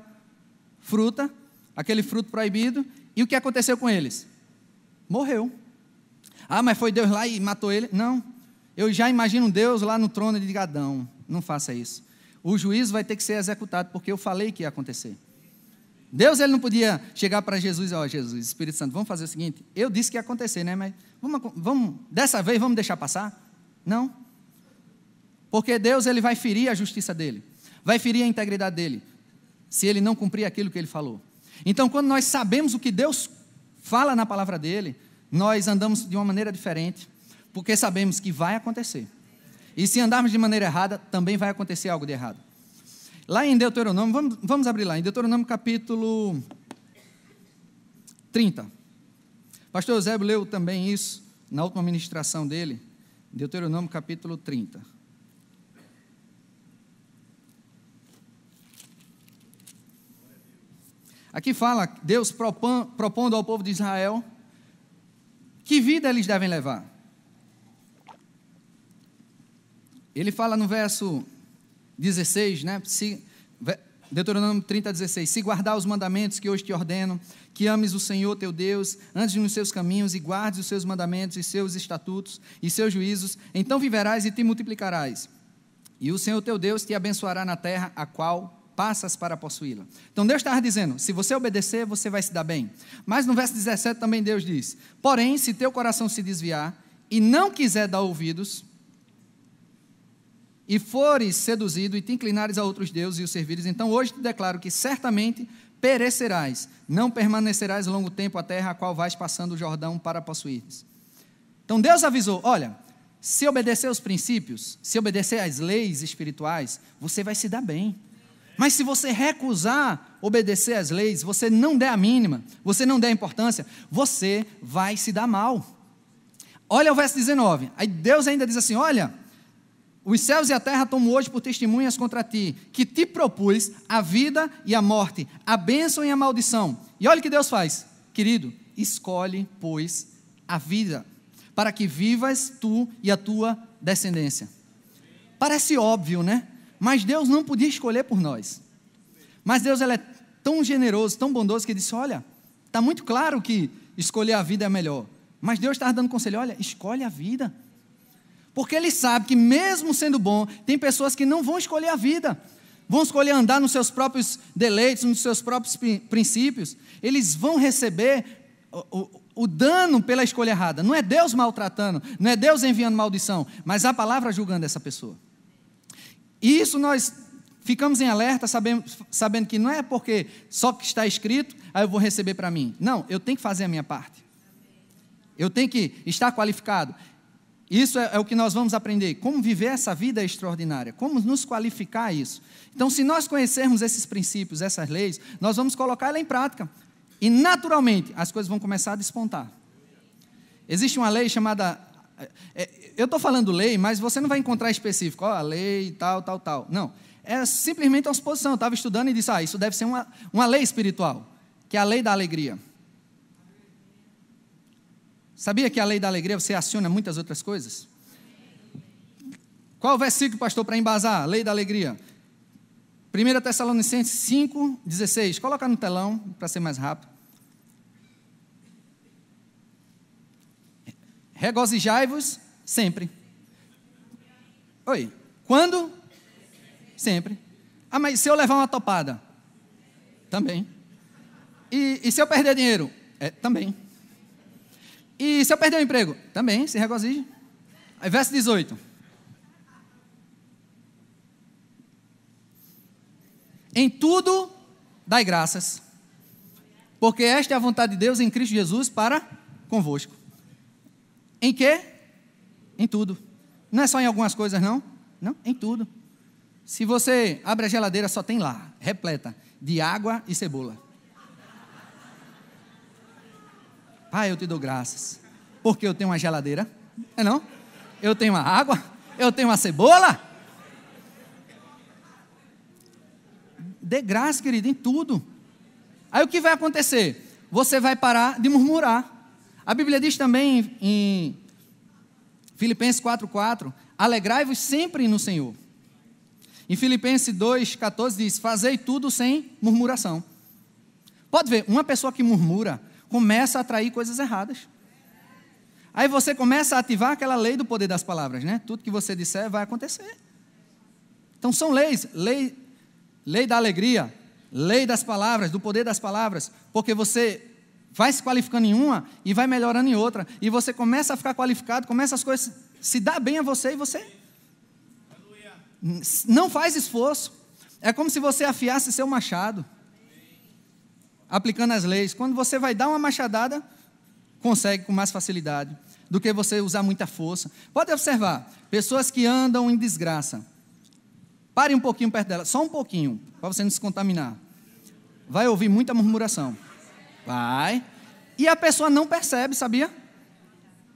fruta, aquele fruto proibido, e o que aconteceu com eles? Morreu. Ah, mas foi Deus lá e matou ele? Não. Eu já imagino Deus lá no trono de Adão. Não faça isso. O juízo vai ter que ser executado, porque eu falei que ia acontecer. Deus ele não podia chegar para Jesus e, oh, ó Jesus, Espírito Santo, vamos fazer o seguinte, eu disse que ia acontecer, né, mas vamos, vamos, dessa vez vamos deixar passar? Não. Porque Deus ele vai ferir a justiça dele, vai ferir a integridade dele, se ele não cumprir aquilo que ele falou. Então, quando nós sabemos o que Deus fala na palavra dele, nós andamos de uma maneira diferente, porque sabemos que vai acontecer. E se andarmos de maneira errada, também vai acontecer algo de errado. Lá em Deuteronômio, vamos, vamos abrir lá, em Deuteronômio capítulo 30. Pastor Eusébio leu também isso na última ministração dele, Deuteronômio capítulo 30. Aqui fala Deus propondo ao povo de Israel que vida eles devem levar. Ele fala no verso 16, né? Se, Deuteronômio 30, 16. Se guardar os mandamentos que hoje te ordeno, que ames o Senhor teu Deus, antes nos seus caminhos e guardes os seus mandamentos e seus estatutos e seus juízos, então viverás e te multiplicarás. E o Senhor teu Deus te abençoará na terra a qual passas para possuí-la. Então Deus estava dizendo: se você obedecer, você vai se dar bem. Mas no verso 17 também Deus diz: Porém, se teu coração se desviar e não quiser dar ouvidos, e fores seduzido e te inclinares a outros deuses e os servires, então hoje te declaro que certamente perecerás, não permanecerás longo tempo a terra a qual vais passando o Jordão para possuíres. Então Deus avisou: olha, se obedecer aos princípios, se obedecer às leis espirituais, você vai se dar bem. Mas se você recusar obedecer às leis, você não der a mínima, você não der a importância, você vai se dar mal. Olha o verso 19. Aí Deus ainda diz assim: olha, os céus e a terra tomam hoje por testemunhas contra ti, que te propus a vida e a morte, a bênção e a maldição. E olha o que Deus faz, querido: escolhe, pois, a vida, para que vivas tu e a tua descendência. Parece óbvio, né? Mas Deus não podia escolher por nós. Mas Deus ele é tão generoso, tão bondoso, que disse: Olha, está muito claro que escolher a vida é melhor. Mas Deus está dando conselho: Olha, escolhe a vida porque ele sabe que, mesmo sendo bom, tem pessoas que não vão escolher a vida, vão escolher andar nos seus próprios deleites, nos seus próprios princípios. Eles vão receber o, o, o dano pela escolha errada. Não é Deus maltratando, não é Deus enviando maldição, mas a palavra julgando essa pessoa. E isso nós ficamos em alerta, sabendo, sabendo que não é porque só que está escrito, aí ah, eu vou receber para mim. Não, eu tenho que fazer a minha parte. Eu tenho que estar qualificado. Isso é, é, o que nós vamos aprender. Como viver essa vida extraordinária? Como nos qualificar isso? Então, se nós conhecermos esses princípios, essas leis, nós vamos colocar ela em prática. E, naturalmente, as coisas vão começar a despontar. Existe uma lei chamada. É, é eu estou falando lei, mas você não vai encontrar específico, ó, a lei, tal, tal, tal. Não. É simplesmente uma suposição. Eu estava estudando e disse, ah, isso deve ser uma, uma lei espiritual, que é a lei da alegria. Sabia que a lei da alegria você aciona muitas outras coisas? Qual o versículo, pastor, para embasar? a Lei da alegria. 1 Tessalonicenses 5, 16. Coloca no telão para ser mais rápido. Regozijai-vos sempre. Oi. Quando? Sempre. Ah, mas se eu levar uma topada? Também. E, e se eu perder dinheiro? É, também. E se eu perder o emprego? Também, se regozije. Aí, verso 18. Em tudo dai graças, porque esta é a vontade de Deus em Cristo Jesus para convosco. Em quê? Em tudo. Não é só em algumas coisas, não. Não, em tudo. Se você abre a geladeira, só tem lá, repleta, de água e cebola. Pai, ah, eu te dou graças, porque eu tenho uma geladeira, é não? Eu tenho uma água, eu tenho uma cebola. Dê graça, querido, em tudo. Aí o que vai acontecer? Você vai parar de murmurar. A Bíblia diz também em Filipenses 4,4: Alegrai-vos sempre no Senhor. Em Filipenses 2,14 diz: Fazei tudo sem murmuração. Pode ver, uma pessoa que murmura, começa a atrair coisas erradas. Aí você começa a ativar aquela lei do poder das palavras, né? Tudo que você disser vai acontecer. Então são leis, lei, lei da alegria, lei das palavras, do poder das palavras, porque você vai se qualificando em uma e vai melhorando em outra, e você começa a ficar qualificado, começa as coisas se dar bem a você e você não faz esforço. É como se você afiasse seu machado aplicando as leis. Quando você vai dar uma machadada, consegue com mais facilidade do que você usar muita força. Pode observar, pessoas que andam em desgraça. Pare um pouquinho perto dela, só um pouquinho, para você não se contaminar. Vai ouvir muita murmuração. Vai. E a pessoa não percebe, sabia?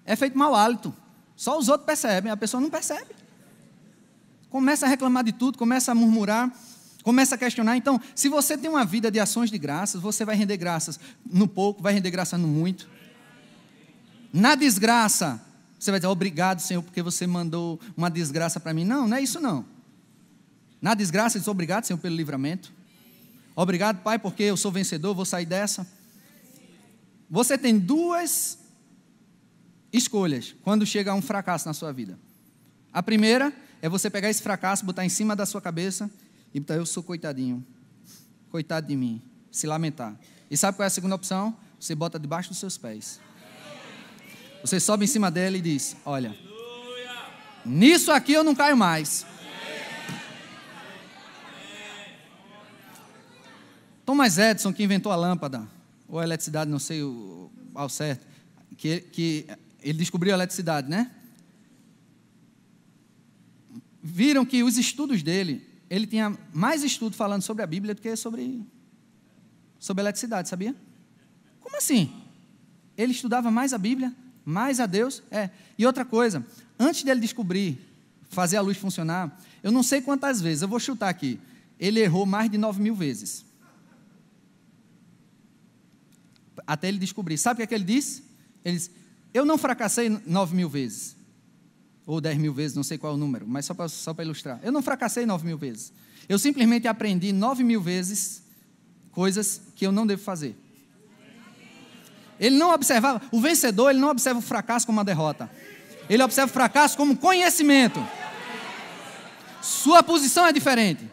É feito mau hálito. Só os outros percebem, a pessoa não percebe. Começa a reclamar de tudo, começa a murmurar. Começa a questionar, então, se você tem uma vida de ações de graças, você vai render graças no pouco, vai render graças no muito. Na desgraça, você vai dizer, obrigado, Senhor, porque você mandou uma desgraça para mim. Não, não é isso não. Na desgraça, diz, obrigado, Senhor, pelo livramento. Obrigado, Pai, porque eu sou vencedor, vou sair dessa. Você tem duas escolhas quando chega um fracasso na sua vida. A primeira é você pegar esse fracasso, botar em cima da sua cabeça e então eu sou coitadinho. Coitado de mim. Se lamentar. E sabe qual é a segunda opção? Você bota debaixo dos seus pés. Você sobe em cima dela e diz: Olha, nisso aqui eu não caio mais. Thomas Edison, que inventou a lâmpada, ou a eletricidade, não sei ao certo, que, que ele descobriu a eletricidade, né? Viram que os estudos dele ele tinha mais estudo falando sobre a Bíblia do que sobre, sobre eletricidade, sabia? Como assim? Ele estudava mais a Bíblia, mais a Deus? É. E outra coisa, antes dele descobrir fazer a luz funcionar, eu não sei quantas vezes, eu vou chutar aqui. Ele errou mais de 9 mil vezes. Até ele descobrir. Sabe o que, é que ele disse? Ele disse: Eu não fracassei 9 mil vezes ou 10 mil vezes, não sei qual é o número, mas só para ilustrar. Eu não fracassei 9 mil vezes. Eu simplesmente aprendi 9 mil vezes coisas que eu não devo fazer. Ele não observava, o vencedor, ele não observa o fracasso como uma derrota. Ele observa o fracasso como conhecimento. Sua posição é diferente.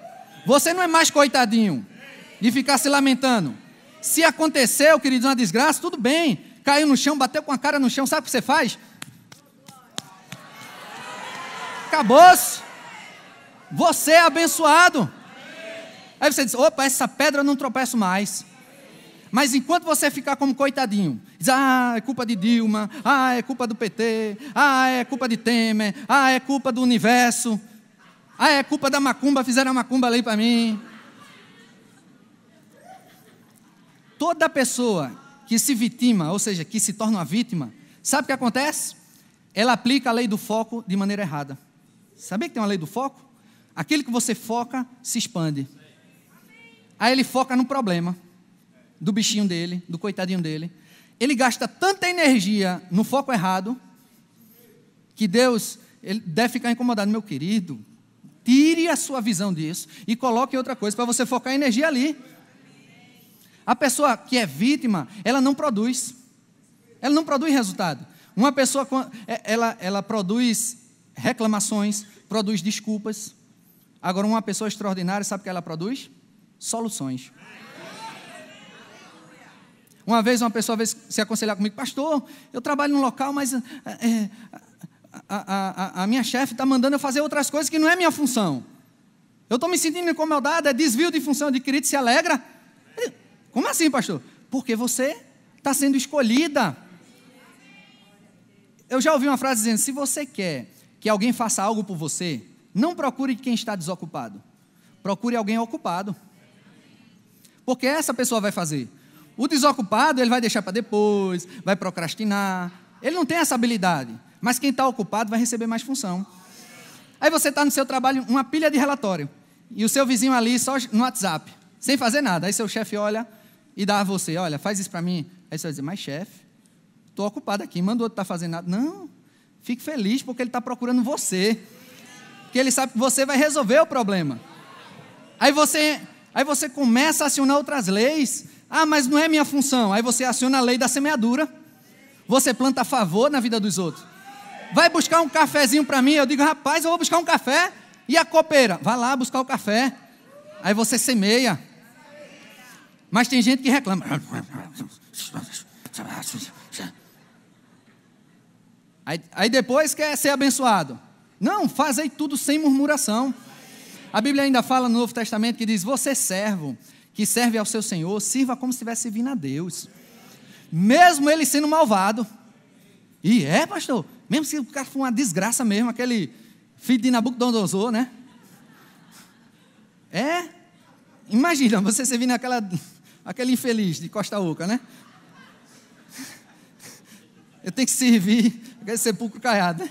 Você não é mais coitadinho de ficar se lamentando. Se aconteceu, querido uma desgraça, tudo bem. Caiu no chão, bateu com a cara no chão, sabe o que você faz? acabou-se. Você é abençoado. Aí você diz: opa, essa pedra eu não tropeço mais. Mas enquanto você ficar como coitadinho, diz, ah, é culpa de Dilma, ah, é culpa do PT, ah, é culpa de Temer, ah, é culpa do universo, ah, é culpa da macumba, fizeram a macumba ali para mim. Toda pessoa que se vitima, ou seja, que se torna uma vítima, sabe o que acontece? Ela aplica a lei do foco de maneira errada. Sabia que tem uma lei do foco? Aquilo que você foca se expande. Aí ele foca no problema do bichinho dele, do coitadinho dele. Ele gasta tanta energia no foco errado que Deus ele deve ficar incomodado, meu querido. Tire a sua visão disso e coloque outra coisa para você focar a energia ali. A pessoa que é vítima, ela não produz. Ela não produz resultado. Uma pessoa, é, ela, ela produz reclamações, produz desculpas. Agora, uma pessoa extraordinária, sabe o que ela produz? Soluções. Uma vez uma pessoa veio se aconselhar comigo, pastor, eu trabalho num local, mas é, a, a, a, minha chefe está mandando eu fazer outras coisas que não é minha função. Eu estou me sentindo incomodado, é desvio de função de querido, se alegra. Como assim, pastor? Porque você está sendo escolhida. Eu já ouvi uma frase dizendo: se você quer que alguém faça algo por você, não procure quem está desocupado. Procure alguém ocupado. Porque essa pessoa vai fazer. O desocupado, ele vai deixar para depois, vai procrastinar. Ele não tem essa habilidade. Mas quem está ocupado vai receber mais função. Aí você está no seu trabalho, uma pilha de relatório. E o seu vizinho ali só no WhatsApp, sem fazer nada. Aí seu chefe olha e dá a você: olha, faz isso para mim. Aí você vai dizer: mas chefe, estou ocupado aqui, manda o outro estar tá fazendo nada. Não, Fique feliz porque ele está procurando você. Porque ele sabe que você vai resolver o problema. Aí você, aí você começa a acionar outras leis. Ah, mas não é minha função. Aí você aciona a lei da semeadura. Você planta a favor na vida dos outros. Vai buscar um cafezinho para mim. Eu digo, rapaz, eu vou buscar um café. E a copeira? Vai lá buscar o café. Aí você semeia. Mas tem gente que reclama. Aí, aí depois quer ser abençoado. Não, faz aí tudo sem murmuração. A Bíblia ainda fala no Novo Testamento que diz: Você servo, que serve ao seu Senhor, sirva como se estivesse servindo a Deus, mesmo ele sendo malvado. E é, pastor, mesmo se o cara for uma desgraça mesmo, aquele filho de Nabucodonosor, né? É. Imagina você servindo aquela, aquele infeliz de Costa Oca, né? Eu tenho que servir Aquele é sepulcro caiado, né?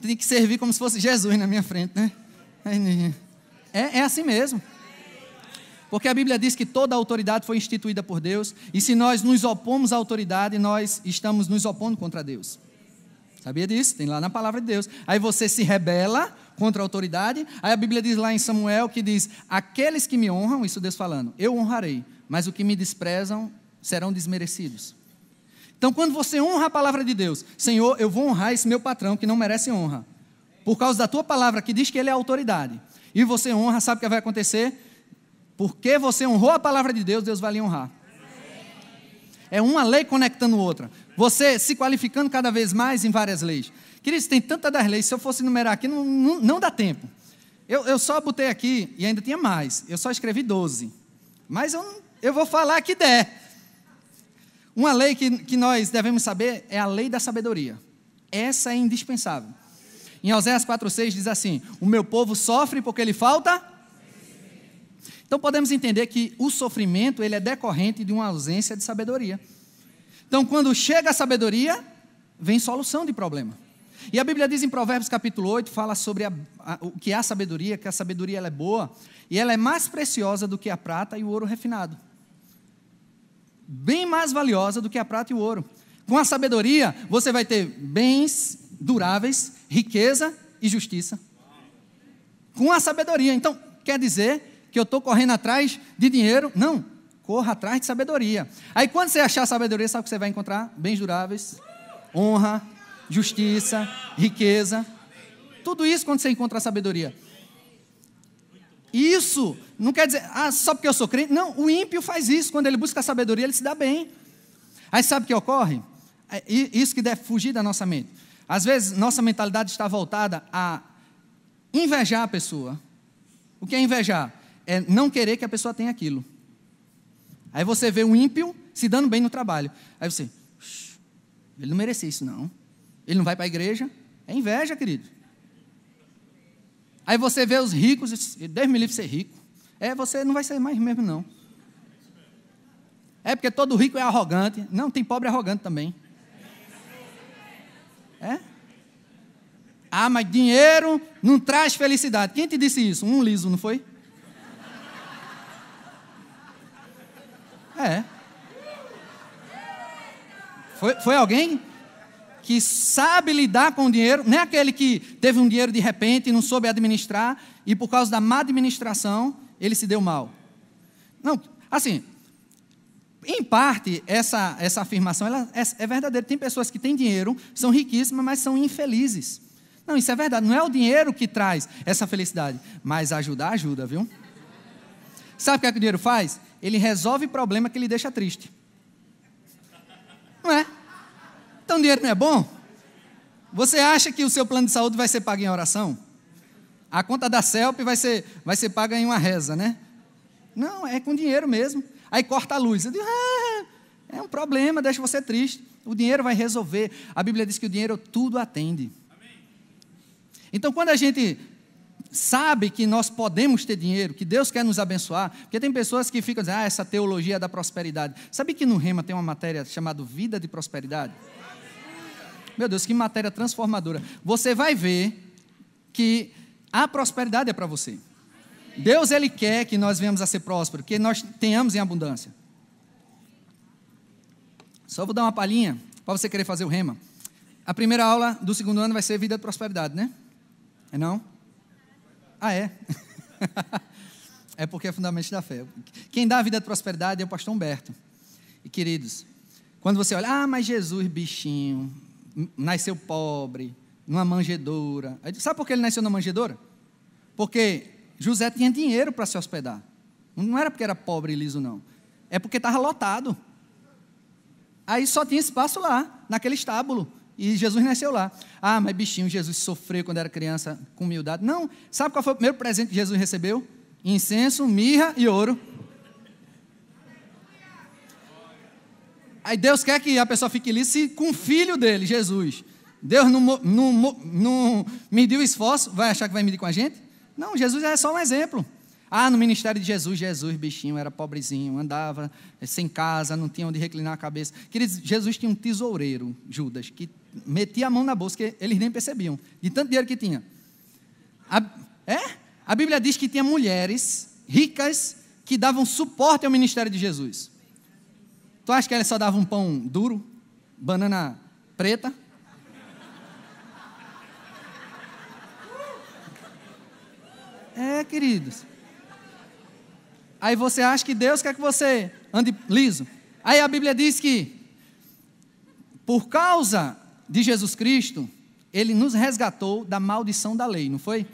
Tem que servir como se fosse Jesus na minha frente, né? né? É, é assim mesmo. Porque a Bíblia diz que toda autoridade foi instituída por Deus, e se nós nos opomos à autoridade, nós estamos nos opondo contra Deus. Sabia disso? Tem lá na palavra de Deus. Aí você se rebela contra a autoridade. Aí a Bíblia diz lá em Samuel que diz: Aqueles que me honram, isso Deus falando, eu honrarei, mas o que me desprezam serão desmerecidos. Então, quando você honra a palavra de Deus, Senhor, eu vou honrar esse meu patrão que não merece honra, por causa da tua palavra que diz que ele é autoridade, e você honra, sabe o que vai acontecer? Porque você honrou a palavra de Deus, Deus vai lhe honrar. É uma lei conectando outra. Você se qualificando cada vez mais em várias leis. Queridos, tem tantas das leis, se eu fosse enumerar aqui, não, não, não dá tempo. Eu, eu, só botei aqui e ainda tinha mais. Eu só escrevi 12. Mas eu, eu vou falar que der. Uma lei que, que nós devemos saber é a lei da sabedoria. Essa é indispensável. Em Oséias 4,6 diz assim: O meu povo sofre porque lhe falta. Então podemos entender que o sofrimento ele é decorrente de uma ausência de sabedoria. Então, quando chega a sabedoria, vem solução de problema. E a Bíblia diz em Provérbios capítulo 8, fala sobre a, a, o que é a sabedoria, que a sabedoria ela é boa, e ela é mais preciosa do que a prata e o ouro refinado bem mais valiosa do que a prata e o ouro. Com a sabedoria, você vai ter bens duráveis, riqueza e justiça. Com a sabedoria. Então, quer dizer que eu estou correndo atrás de dinheiro? Não. Corra atrás de sabedoria. Aí, quando você achar sabedoria, sabe o que você vai encontrar? Bens duráveis, honra, justiça, riqueza. Tudo isso quando você encontra a sabedoria. Isso não quer dizer, ah, só porque eu sou crente. Não, o ímpio faz isso. Quando ele busca a sabedoria, ele se dá bem. Aí sabe o que ocorre? É isso que deve fugir da nossa mente. Às vezes, nossa mentalidade está voltada a invejar a pessoa. O que é invejar? É não querer que a pessoa tenha aquilo. Aí você vê um ímpio se dando bem no trabalho. Aí você, ele não merecia isso, não. Ele não vai para a igreja. É inveja, querido. Aí você vê os ricos, Deus me livre ser rico. É, você não vai ser mais mesmo, não. É porque todo rico é arrogante. Não, tem pobre arrogante também. É? Ah, mas dinheiro não traz felicidade. Quem te disse isso? Um liso, não foi? É. Foi, foi alguém que sabe lidar com o dinheiro, não é aquele que teve um dinheiro de repente e não soube administrar, e por causa da má administração, ele se deu mal. Não, assim, em parte, essa, essa afirmação ela é, é verdadeira. Tem pessoas que têm dinheiro, são riquíssimas, mas são infelizes. Não, isso é verdade. Não é o dinheiro que traz essa felicidade, mas ajudar ajuda, viu? Sabe o que, é que o dinheiro faz? Ele resolve problema que lhe deixa triste. Não é? Então, dinheiro não é bom? Você acha que o seu plano de saúde vai ser pago em oração? a conta da CELP vai ser, vai ser paga em uma reza, né? Não, é com dinheiro mesmo. Aí corta a luz. Eu digo, ah, é um problema, deixa você triste. O dinheiro vai resolver. A Bíblia diz que o dinheiro tudo atende. Então, quando a gente sabe que nós podemos ter dinheiro, que Deus quer nos abençoar, porque tem pessoas que ficam dizendo, ah, essa teologia da prosperidade. Sabe que no Rema tem uma matéria chamada Vida de Prosperidade? Meu Deus, que matéria transformadora. Você vai ver que a prosperidade é para você. Deus ele quer que nós venhamos a ser prósperos, que nós tenhamos em abundância. Só vou dar uma palhinha para você querer fazer o rema. A primeira aula do segundo ano vai ser vida de prosperidade, né? É não? Ah, é. é porque é fundamento da fé. Quem dá a vida de prosperidade é o pastor Humberto. E queridos, quando você olha, ah, mas Jesus, bichinho, nasceu pobre, numa manjedoura. Sabe por que ele nasceu na manjedoura? Porque José tinha dinheiro para se hospedar. Não era porque era pobre e liso, não. É porque estava lotado. Aí só tinha espaço lá, naquele estábulo. E Jesus nasceu lá. Ah, mas bichinho, Jesus sofreu quando era criança com humildade. Não. Sabe qual foi o primeiro presente que Jesus recebeu? Incenso, mirra e ouro. Aí Deus quer que a pessoa fique ali com o filho dele, Jesus. Deus não, não, não mediu esforço, vai achar que vai medir com a gente? Não, Jesus é só um exemplo. Ah, no ministério de Jesus, Jesus, bichinho, era pobrezinho, andava eh, sem casa, não tinha onde reclinar a cabeça. Queridos, Jesus tinha um tesoureiro, Judas, que metia a mão na bolsa, que eles nem percebiam, de tanto dinheiro que tinha. A, é? A Bíblia diz que tinha mulheres ricas que davam suporte ao ministério de Jesus. Tu acha que elas só davam um pão duro, banana preta? É, queridos. Aí você acha que Deus quer que você ande liso. Aí a Bíblia diz que, por causa de Jesus Cristo, ele nos resgatou da maldição da lei, não foi?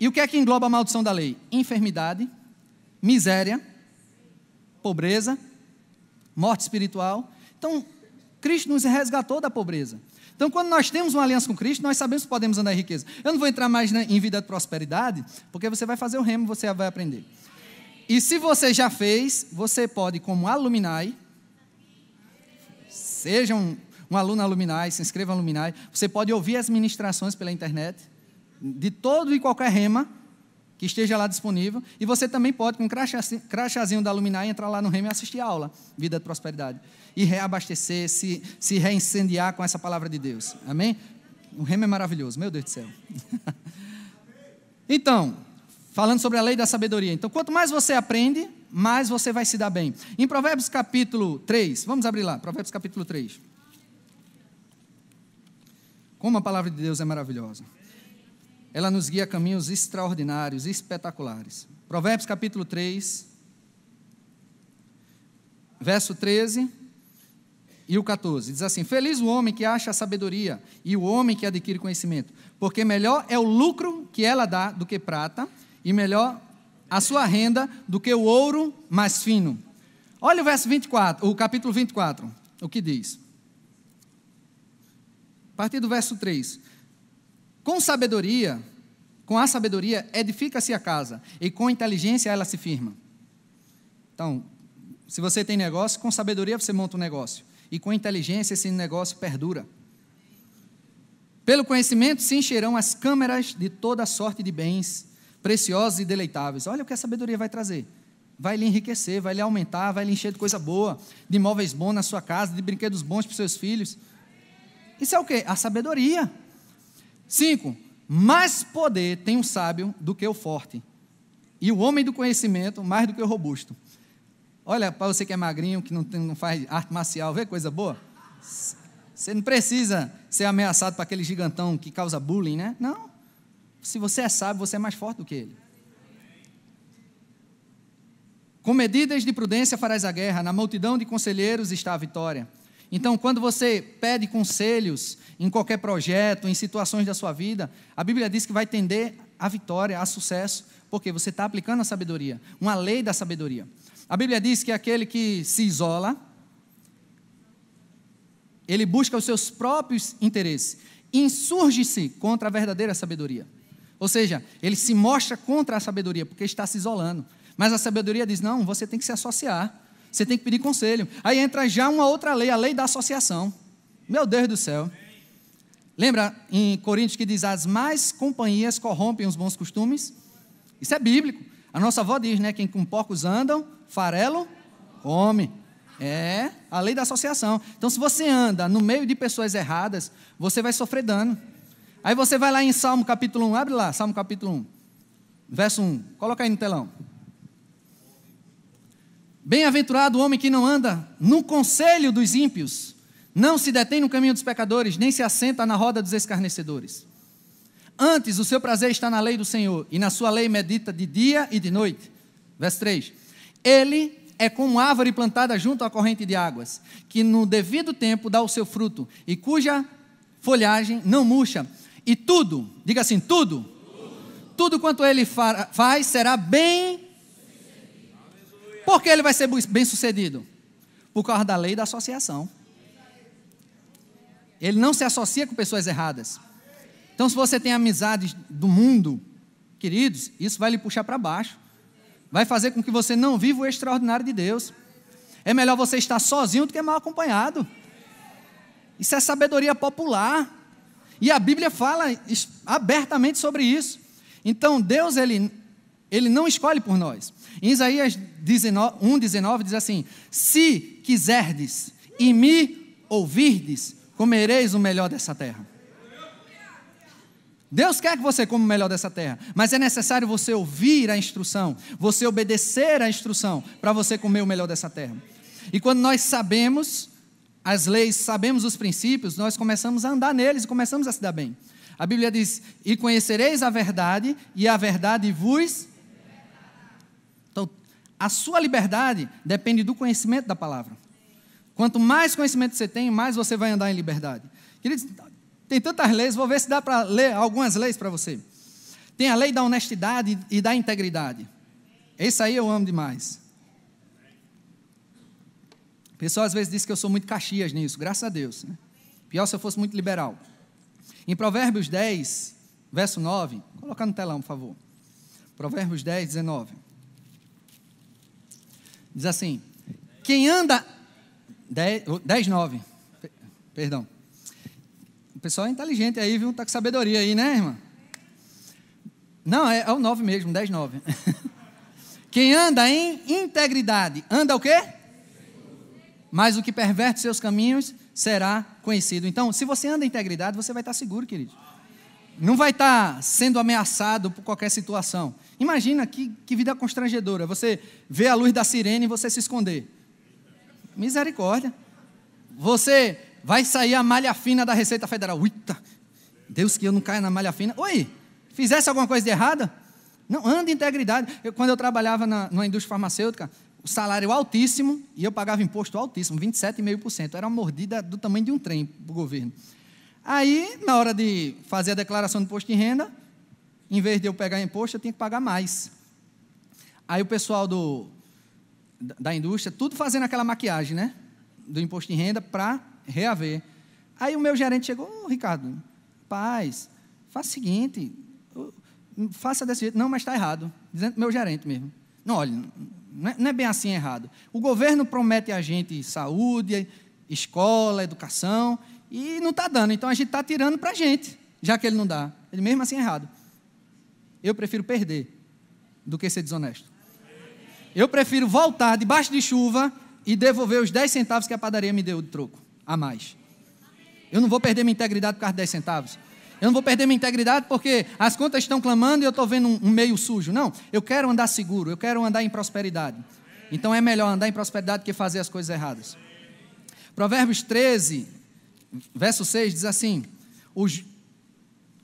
E o que é que engloba a maldição da lei? Enfermidade, miséria, pobreza, morte espiritual. Então, Cristo nos resgatou da pobreza. Então, quando nós temos uma aliança com Cristo, nós sabemos que podemos andar em riqueza. Eu não vou entrar mais na, em vida de prosperidade, porque você vai fazer o remo, você vai aprender. E se você já fez, você pode, como Aluminai, seja um, um aluno Aluminai se inscreva Aluminai você pode ouvir as ministrações pela internet, de todo e qualquer rema, que esteja lá disponível. E você também pode, com um crachazinho, crachazinho da Luminar, entrar lá no REM e assistir a aula, Vida de Prosperidade. E reabastecer, se, se reincendiar com essa palavra de Deus. Amém? O REM é maravilhoso, meu Deus do céu. então, falando sobre a lei da sabedoria. Então, quanto mais você aprende, mais você vai se dar bem. Em Provérbios capítulo 3, vamos abrir lá, Provérbios capítulo 3. Como a palavra de Deus é maravilhosa ela nos guia a caminhos extraordinários, espetaculares. Provérbios capítulo 3, verso 13 e o 14. Diz assim: Feliz o homem que acha a sabedoria e o homem que adquire conhecimento, porque melhor é o lucro que ela dá do que prata, e melhor a sua renda do que o ouro mais fino. Olha o verso 24, o capítulo 24, o que diz. A partir do verso 3. Com sabedoria com a sabedoria edifica-se a casa, e com inteligência ela se firma. Então, se você tem negócio, com sabedoria você monta um negócio, e com inteligência esse negócio perdura. Pelo conhecimento se encherão as câmeras de toda sorte de bens, preciosos e deleitáveis. Olha o que a sabedoria vai trazer. Vai lhe enriquecer, vai lhe aumentar, vai lhe encher de coisa boa, de imóveis bons na sua casa, de brinquedos bons para os seus filhos. Isso é o quê? A sabedoria. Cinco, mais poder tem o sábio do que o forte, e o homem do conhecimento mais do que o robusto. Olha, para você que é magrinho, que não, tem, não faz arte marcial, vê coisa boa. Você não precisa ser ameaçado por aquele gigantão que causa bullying, né? Não. Se você é sábio, você é mais forte do que ele. Com medidas de prudência farás a guerra, na multidão de conselheiros está a vitória. Então, quando você pede conselhos em qualquer projeto, em situações da sua vida, a Bíblia diz que vai tender à vitória, a sucesso, porque você está aplicando a sabedoria, uma lei da sabedoria. A Bíblia diz que aquele que se isola, ele busca os seus próprios interesses, insurge-se contra a verdadeira sabedoria. Ou seja, ele se mostra contra a sabedoria, porque está se isolando. Mas a sabedoria diz: não, você tem que se associar, você tem que pedir conselho. Aí entra já uma outra lei, a lei da associação. Meu Deus do céu. Lembra em Coríntios que diz: as mais companhias corrompem os bons costumes? Isso é bíblico. A nossa avó diz, né? Quem com porcos andam, farelo come. É a lei da associação. Então, se você anda no meio de pessoas erradas, você vai sofrer dano. Aí você vai lá em Salmo capítulo 1, abre lá, Salmo capítulo 1, verso 1. Coloca aí no telão. Bem-aventurado o homem que não anda no conselho dos ímpios não se detém no caminho dos pecadores, nem se assenta na roda dos escarnecedores. Antes, o seu prazer está na lei do Senhor, e na sua lei medita de dia e de noite. Verso 3. Ele é como árvore plantada junto à corrente de águas, que no devido tempo dá o seu fruto, e cuja folhagem não murcha. E tudo, diga assim, tudo, tudo, tudo quanto ele fa faz será bem. Por que ele vai ser bem sucedido? Por causa da lei da associação. Ele não se associa com pessoas erradas. Então, se você tem amizades do mundo, queridos, isso vai lhe puxar para baixo. Vai fazer com que você não viva o extraordinário de Deus. É melhor você estar sozinho do que mal acompanhado. Isso é sabedoria popular. E a Bíblia fala abertamente sobre isso. Então, Deus, ele, ele não escolhe por nós. Em Isaías 1,19 diz assim: Se quiserdes e me ouvirdes, comereis o melhor dessa terra. Deus quer que você coma o melhor dessa terra, mas é necessário você ouvir a instrução, você obedecer à instrução para você comer o melhor dessa terra. E quando nós sabemos as leis, sabemos os princípios, nós começamos a andar neles e começamos a se dar bem. A Bíblia diz: "E conhecereis a verdade, e a verdade vos" Então, a sua liberdade depende do conhecimento da palavra. Quanto mais conhecimento você tem, mais você vai andar em liberdade. Queridos, tem tantas leis, vou ver se dá para ler algumas leis para você. Tem a lei da honestidade e da integridade. Esse aí eu amo demais. O pessoal às vezes diz que eu sou muito caxias nisso, graças a Deus. Né? Pior se eu fosse muito liberal. Em Provérbios 10, verso 9, coloca no telão, por favor. Provérbios 10, 19. Diz assim: Quem anda 10, 9. Perdão. O pessoal é inteligente aí, viu? Tá com sabedoria aí, né, irmã? Não, é, é o 9 mesmo, 10, 9. Quem anda em integridade, anda o quê? Mas o que perverte seus caminhos será conhecido. Então, se você anda em integridade, você vai estar seguro, querido. Não vai estar sendo ameaçado por qualquer situação. Imagina que, que vida constrangedora. Você vê a luz da sirene e você se esconder. Misericórdia. Você vai sair a malha fina da Receita Federal. Uita, Deus que eu não caia na malha fina. Oi, fizesse alguma coisa de errada? Não, anda integridade. Eu, quando eu trabalhava na, numa indústria farmacêutica, o salário altíssimo e eu pagava imposto altíssimo, 27,5%. Era uma mordida do tamanho de um trem para o governo. Aí, na hora de fazer a declaração do imposto de renda, em vez de eu pegar imposto, eu tinha que pagar mais. Aí o pessoal do, da indústria, tudo fazendo aquela maquiagem, né? Do imposto de renda para reaver. Aí o meu gerente chegou, oh, Ricardo, paz, faça o seguinte, faça desse jeito. Não, mas está errado. Dizendo meu gerente mesmo. Não, olha, não é, não é bem assim errado. O governo promete a gente saúde, escola, educação, e não está dando. Então a gente está tirando para a gente, já que ele não dá. Ele mesmo assim é errado. Eu prefiro perder do que ser desonesto. Eu prefiro voltar debaixo de chuva e devolver os 10 centavos que a padaria me deu de troco a mais. Eu não vou perder minha integridade por causa de 10 centavos. Eu não vou perder minha integridade porque as contas estão clamando e eu estou vendo um, meio sujo. Não, eu quero andar seguro, eu quero andar em prosperidade. Então é melhor andar em prosperidade que fazer as coisas erradas. Provérbios 13, verso 6 diz assim: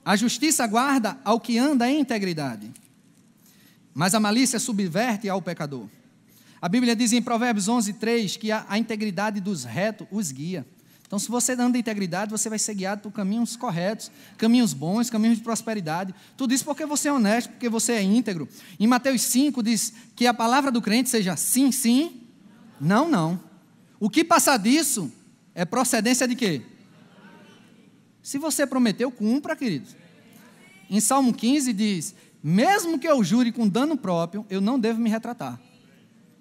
A justiça guarda ao que anda em integridade mas a malícia subverte ao pecador. A Bíblia diz em Provérbios 11, 3 que a, a integridade dos retos os guia. Então, se você anda em integridade, você vai ser guiado por caminhos corretos, caminhos bons, caminhos de prosperidade. Tudo isso porque você é honesto, porque você é íntegro. Em Mateus 5 diz que a palavra do crente seja sim, sim, não, não. O que passar disso é procedência de quê? Se você prometeu, cumpra, querido. Em Salmo 15 diz: mesmo que eu jure com dano próprio, eu não devo me retratar.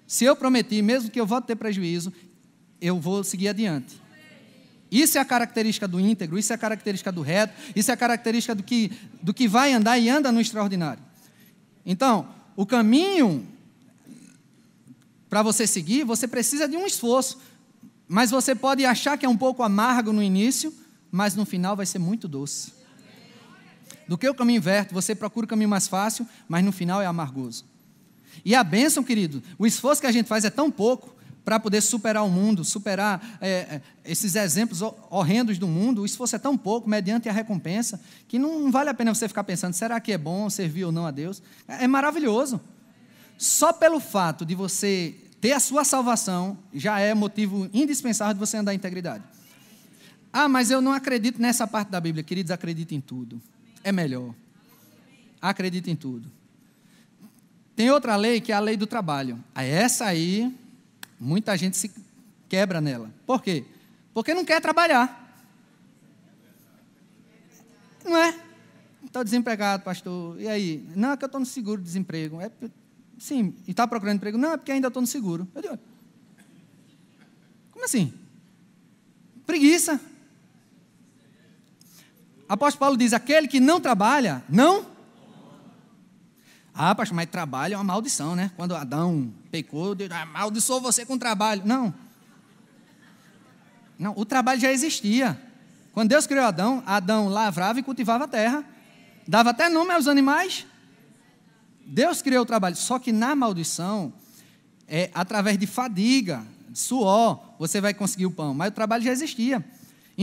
Se eu prometi, mesmo que eu vá ter prejuízo, eu vou seguir adiante. Isso é a característica do íntegro, isso é a característica do reto, isso é a característica do que, do que vai andar e anda no extraordinário. Então, o caminho para você seguir, você precisa de um esforço. Mas você pode achar que é um pouco amargo no início, mas no final vai ser muito doce do que o caminho inverto, você procura o caminho mais fácil, mas no final é amargoso. E a bênção, querido, o esforço que a gente faz é tão pouco para poder superar o mundo, superar é, é esses exemplos horrendos do mundo, o esforço é tão pouco, mediante a recompensa, que não vale a pena você ficar pensando, será que é bom servir ou não a Deus? É, é maravilhoso. Só pelo fato de você ter a sua salvação, já é motivo indispensável de você andar em integridade. Ah, mas eu não acredito nessa parte da Bíblia, queridos, acredito em tudo é melhor. Acredita em tudo. Tem outra lei que é a lei do trabalho. Essa aí, muita gente se quebra nela. Por quê? Porque não quer trabalhar. Não é? Estou desempregado, pastor. E aí? Não, é que eu estou no seguro de desemprego. É, sim, e está procurando emprego? Não, é porque ainda estou no seguro. Eu digo, como assim? Preguiça apóstolo Paulo diz: aquele que não trabalha, não. Ah, pastor, mas trabalho é uma maldição, né? Quando Adão pecou, Deus ah, amaldiçoou você com trabalho. Não. Não, o trabalho já existia. Quando Deus criou Adão, Adão lavrava e cultivava a terra. Dava até nome aos animais. Deus criou o trabalho. Só que na maldição, é através de fadiga, suor, você vai conseguir o pão. Mas o trabalho já existia.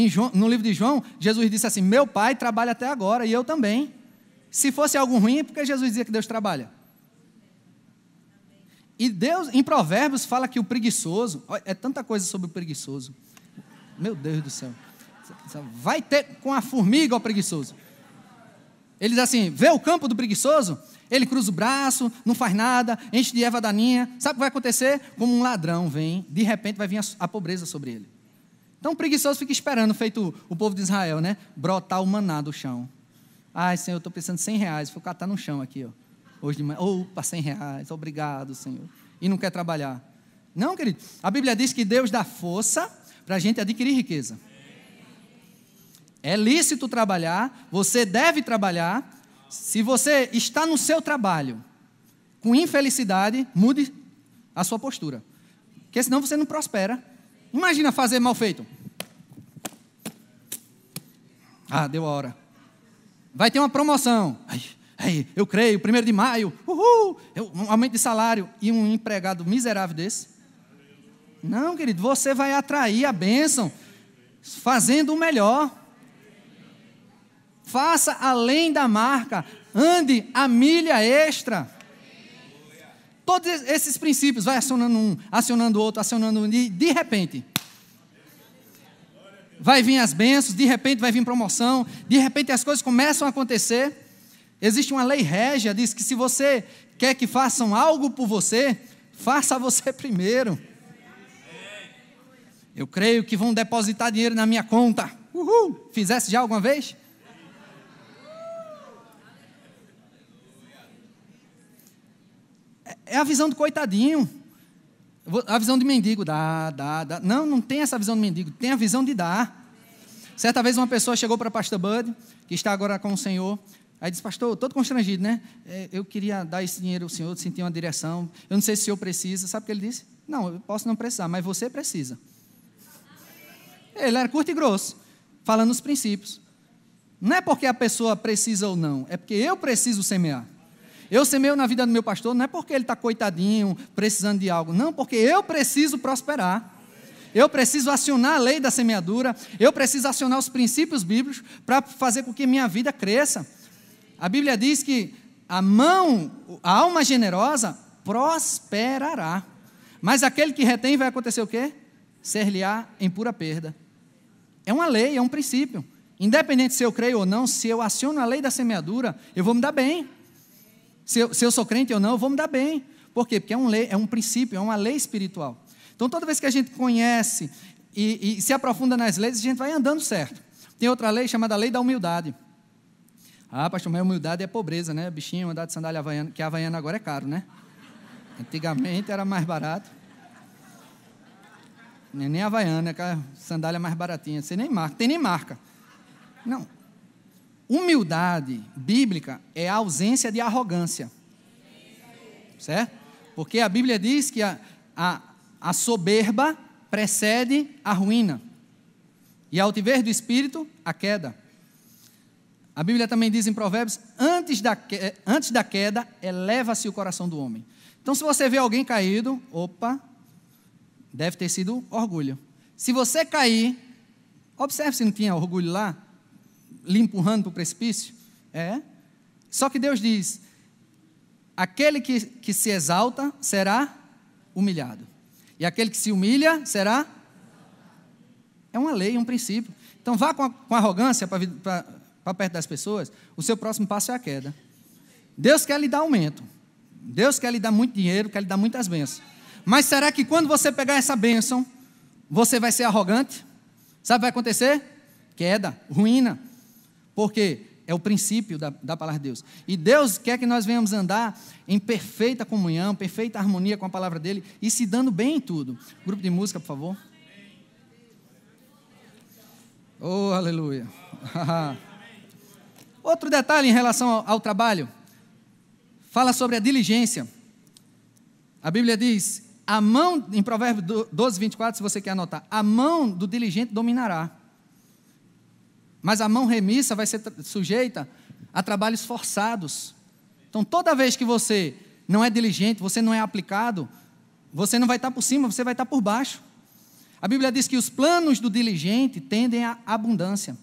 João, no livro de João, Jesus disse assim: Meu pai trabalha até agora e eu também. Se fosse algo ruim, por que Jesus dizia que Deus trabalha. E Deus, em Provérbios, fala que o preguiçoso, é tanta coisa sobre o preguiçoso. Meu Deus do céu. Vai ter com a formiga o preguiçoso. Ele diz assim: vê o campo do preguiçoso, ele cruza o braço, não faz nada, enche de erva daninha. Sabe o que vai acontecer? Como um ladrão vem, de repente vai vir a pobreza sobre ele. Tão preguiçoso fica esperando, feito o povo de Israel, né? Brotar o maná do chão. Ai, Senhor, eu estou pensando 100 reais, vou catar no chão aqui, ó. Hoje de manhã, opa, 100 reais, obrigado, Senhor. E não quer trabalhar. Não, querido. A Bíblia diz que Deus dá força para a gente adquirir riqueza. É lícito trabalhar, você deve trabalhar. Se você está no seu trabalho com infelicidade, mude a sua postura. Porque senão você não prospera. Imagina fazer mal feito. Ah, deu a hora. Vai ter uma promoção. Ai, ai, eu creio, primeiro de maio, uhul, um aumento de salário e um empregado miserável desse. Não, querido, você vai atrair a bênção fazendo o melhor. Faça além da marca, ande a milha extra todos esses princípios, vai acionando um, acionando outro, acionando um, e de repente. Vai vir as bênçãos, de repente vai vir promoção, de repente as coisas começam a acontecer. Existe uma lei régia, diz que se você quer que façam algo por você, faça você primeiro. Eu creio que vão depositar dinheiro na minha conta. Uhul! Fizesse já alguma vez? É a visão do coitadinho. A visão de mendigo, dá, dá, dá. Não, não tem essa visão de mendigo, tem a visão de dar. Certa vez uma pessoa chegou para pastor Bud, que está agora com o Senhor, aí disse, pastor, todo constrangido, né? É, eu queria dar esse dinheiro ao Senhor, sentir uma direção, eu não sei se o Senhor precisa. Sabe o que ele disse? Não, eu posso não precisar, mas você precisa. Ele era curto e grosso, falando os princípios. Não é porque a pessoa precisa ou não, é porque eu preciso semear. Eu semeio na vida do meu pastor não é porque ele está coitadinho, precisando de algo. Não, porque eu preciso prosperar. Eu preciso acionar a lei da semeadura. Eu preciso acionar os princípios bíblicos para fazer com que minha vida cresça. A Bíblia diz que a mão, a alma generosa prosperará. Mas aquele que retém vai acontecer o quê? Ser-lhe-á em pura perda. É uma lei, é um princípio. Independente se eu creio ou não, se eu aciono a lei da semeadura, eu vou me dar bem. Se eu, se eu sou crente ou não, eu vou me dar bem. Por quê? Porque é um, lei, é um princípio, é uma lei espiritual. Então, toda vez que a gente conhece e, e se aprofunda nas leis, a gente vai andando certo. Tem outra lei chamada lei da humildade. Ah, pastor, mas humildade é pobreza, né? Bichinho, andar de sandália havaiana, que a havaiana agora é caro, né? Antigamente era mais barato. É nem havaiana, é sandália mais baratinha. Você nem marca, tem nem marca. Não, Humildade bíblica é a ausência de arrogância. Certo? Porque a Bíblia diz que a, a, a soberba precede a ruína. E a altivez do espírito, a queda. A Bíblia também diz em Provérbios: antes da, antes da queda, eleva-se o coração do homem. Então, se você vê alguém caído, opa, deve ter sido orgulho. Se você cair, observe se não tinha orgulho lá lhe empurrando para o precipício? É. Só que Deus diz: aquele que, que se exalta será humilhado, e aquele que se humilha será. É uma lei, um princípio. Então vá com, a, com arrogância para perto das pessoas, o seu próximo passo é a queda. Deus quer lhe dar aumento, Deus quer lhe dar muito dinheiro, quer lhe dar muitas bênçãos. Mas será que quando você pegar essa bênção, você vai ser arrogante? Sabe o que vai acontecer? Queda, ruína. Porque é o princípio da, da palavra de Deus. E Deus quer que nós venhamos andar em perfeita comunhão, perfeita harmonia com a palavra dele e se dando bem em tudo. Grupo de música, por favor. Oh, aleluia. Outro detalhe em relação ao, ao trabalho. Fala sobre a diligência. A Bíblia diz: a mão, em Provérbios 12, 24, se você quer anotar, a mão do diligente dominará mas a mão remissa vai ser sujeita a trabalhos forçados. Então, toda vez que você não é diligente, você não é aplicado, você não vai estar por cima, você vai estar por baixo. A Bíblia diz que os planos do diligente tendem à abundância.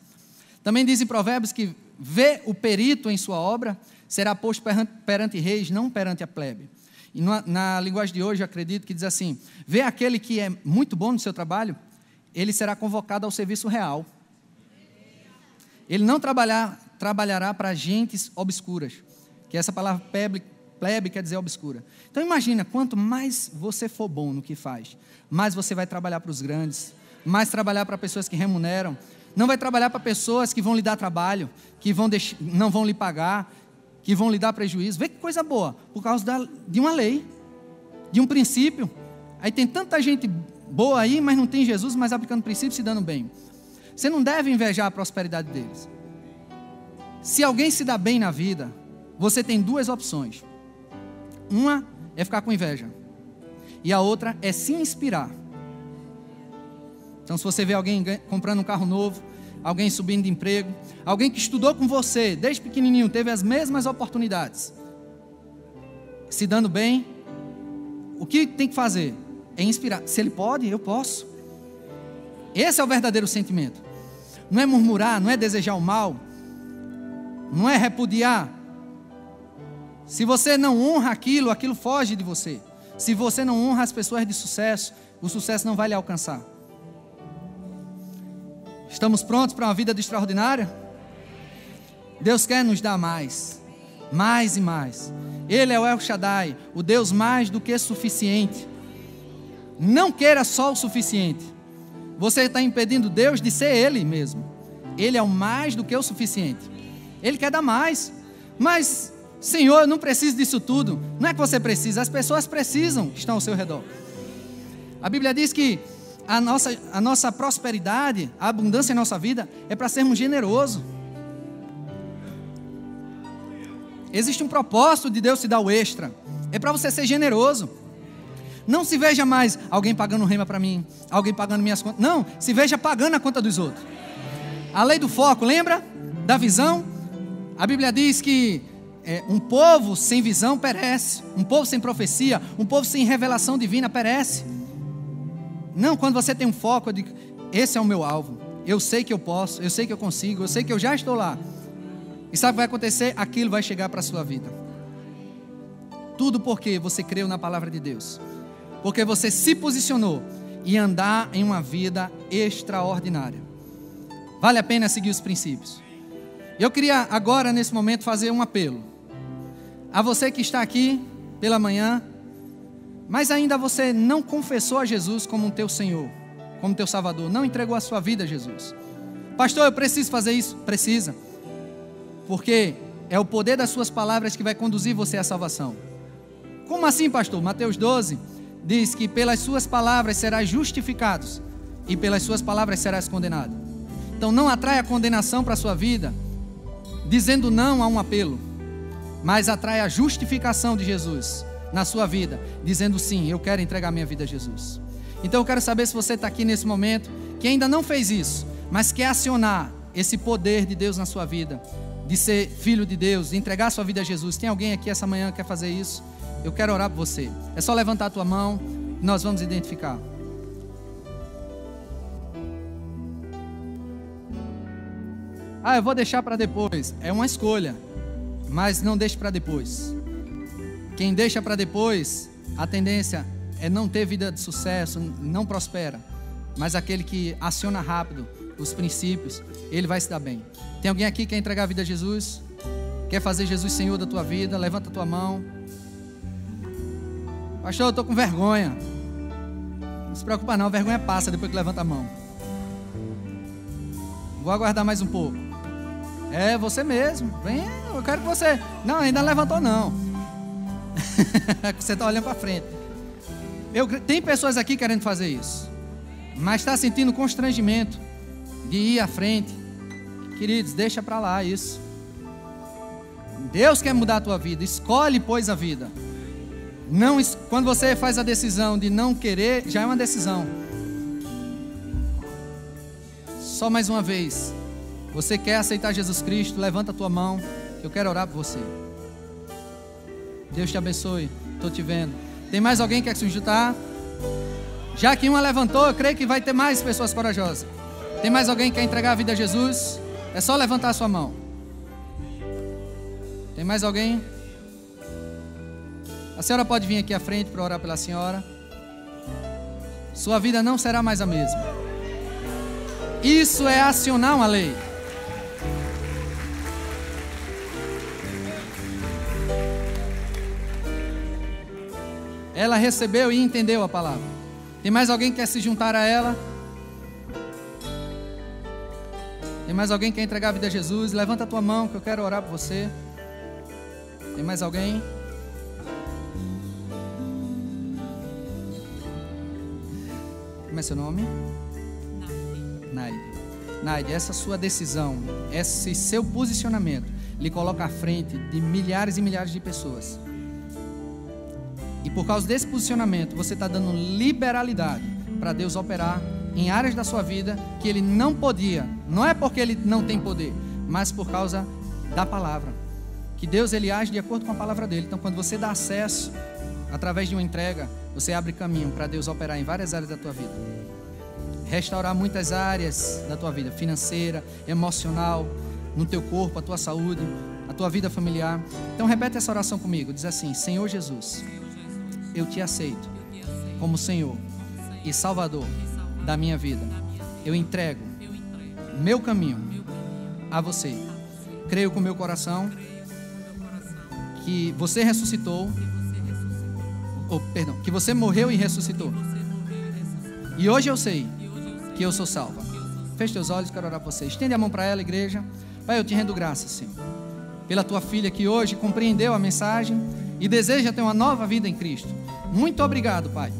Também diz em Provérbios que vê o perito em sua obra será posto perante, reis, não perante a plebe. E na, na linguagem de hoje, eu acredito que diz assim: vê aquele que é muito bom no seu trabalho, ele será convocado ao serviço real. Ele não trabalhar, trabalhará para gentes obscuras, que essa palavra plebe, plebe quer dizer obscura. Então imagina, quanto mais você for bom no que faz, mais você vai trabalhar para os grandes, mais trabalhar para pessoas que remuneram, não vai trabalhar para pessoas que vão lhe dar trabalho, que vão deix... não vão lhe pagar, que vão lhe dar prejuízo. Vê que coisa boa, por causa da... de uma lei, de um princípio. Aí tem tanta gente boa aí, mas não tem Jesus, mas aplicando princípio se dando bem. Você não deve invejar a prosperidade deles. Se alguém se dá bem na vida, você tem duas opções. Uma é ficar com inveja. E a outra é se inspirar. Então, se você vê alguém comprando um carro novo, alguém subindo de emprego, alguém que estudou com você desde pequenininho, teve as mesmas oportunidades, se dando bem, o que tem que fazer? É inspirar. Se ele pode, eu posso. Esse é o verdadeiro sentimento não é murmurar, não é desejar o mal, não é repudiar. Se você não honra aquilo, aquilo foge de você. Se você não honra as pessoas de sucesso, o sucesso não vai lhe alcançar. Estamos prontos para uma vida de extraordinária? Deus quer nos dar mais, mais e mais. Ele é o El Shaddai, o Deus mais do que suficiente. Não queira só o suficiente. Você está impedindo Deus de ser Ele mesmo. Ele é o mais do que o suficiente. Ele quer dar mais. Mas, Senhor, eu não preciso disso tudo. Não é que você precisa, as pessoas precisam, que estão ao seu redor. A Bíblia diz que a nossa, a nossa prosperidade, a abundância em nossa vida, é para sermos generosos. Existe um propósito de Deus te dar o extra. É para você ser generoso. Não se veja mais alguém pagando rema para mim, alguém pagando minhas contas. Não, se veja pagando a conta dos outros. A lei do foco, lembra? Da visão. A Bíblia diz que é, um povo sem visão perece, um povo sem profecia, um povo sem revelação divina perece. Não, quando você tem um foco, digo, esse é o meu alvo. Eu sei que eu posso, eu sei que eu consigo, eu sei que eu já estou lá. E sabe o que vai acontecer? Aquilo vai chegar para a sua vida. Tudo porque você creu na palavra de Deus porque você se posicionou e andar em uma vida extraordinária. Vale a pena seguir os princípios. Eu queria agora, nesse momento, fazer um apelo. A você que está aqui pela manhã, mas ainda você não confessou a Jesus como teu Senhor, como teu Salvador, não entregou a sua vida a Jesus. Pastor, eu preciso fazer isso? Precisa. Porque é o poder das suas palavras que vai conduzir você à salvação. Como assim, pastor? Mateus 12, diz que pelas suas palavras serás justificados e pelas suas palavras serás condenado. Então não atrai a condenação para a sua vida dizendo não a um apelo, mas atrai a justificação de Jesus na sua vida, dizendo sim, eu quero entregar minha vida a Jesus. Então eu quero saber se você está aqui nesse momento que ainda não fez isso, mas quer acionar esse poder de Deus na sua vida, de ser filho de Deus, de entregar sua vida a Jesus. Tem alguém aqui essa manhã que quer fazer isso? Eu quero orar por você. É só levantar a tua mão, e nós vamos identificar. Ah, eu vou deixar para depois. É uma escolha, mas não deixe para depois. Quem deixa para depois, a tendência é não ter vida de sucesso, não prospera. Mas aquele que aciona rápido os princípios, ele vai se dar bem. Tem alguém aqui que quer entregar a vida a Jesus? Quer fazer Jesus Senhor da tua vida? Levanta a tua mão. Pastor, eu estou com vergonha. Não se preocupa não, vergonha passa depois que levanta a mão. Vou aguardar mais um pouco. É, você mesmo. Vem, eu quero que você. Não, ainda não levantou não. você está olhando para frente. Eu, tem pessoas aqui querendo fazer isso, mas está sentindo constrangimento de ir à frente. Queridos, deixa para lá isso. Deus quer mudar a tua vida. Escolhe, pois, a vida. Não, quando você faz a decisão de não querer, já é uma decisão. Só mais uma vez. Você quer aceitar Jesus Cristo? Levanta a tua mão. Eu quero orar por você. Deus te abençoe. Estou te vendo. Tem mais alguém que quer se juntar? Tá? Já que uma levantou, eu creio que vai ter mais pessoas corajosas. Tem mais alguém que quer entregar a vida a Jesus? É só levantar a sua mão. Tem mais alguém? A senhora pode vir aqui à frente para orar pela senhora. Sua vida não será mais a mesma. Isso é acionar uma lei. Ela recebeu e entendeu a palavra. Tem mais alguém que quer se juntar a ela? Tem mais alguém que quer entregar a vida a Jesus? Levanta a tua mão que eu quero orar por você. Tem mais alguém? Como é seu nome? Naide. Naide. essa sua decisão, esse seu posicionamento, lhe coloca à frente de milhares e milhares de pessoas. E por causa desse posicionamento, você está dando liberalidade para Deus operar em áreas da sua vida que ele não podia. Não é porque ele não tem poder, mas por causa da palavra. Que Deus ele age de acordo com a palavra dele. Então, quando você dá acesso através de uma entrega, você abre caminho para Deus operar em várias áreas da tua vida. Restaurar muitas áreas da tua vida, financeira, emocional, no teu corpo, a tua saúde, a tua vida familiar. Então repete essa oração comigo. Diz assim: Senhor Jesus, eu te aceito como Senhor e Salvador da minha vida. Eu entrego meu caminho a você. Creio com meu coração que você ressuscitou Oh, perdão, que você morreu e ressuscitou. E hoje eu sei que eu sou salva. Feche teus olhos, quero orar por você. Estende a mão para ela, igreja. Pai, eu te rendo graças, Senhor, pela tua filha que hoje compreendeu a mensagem e deseja ter uma nova vida em Cristo. Muito obrigado, Pai,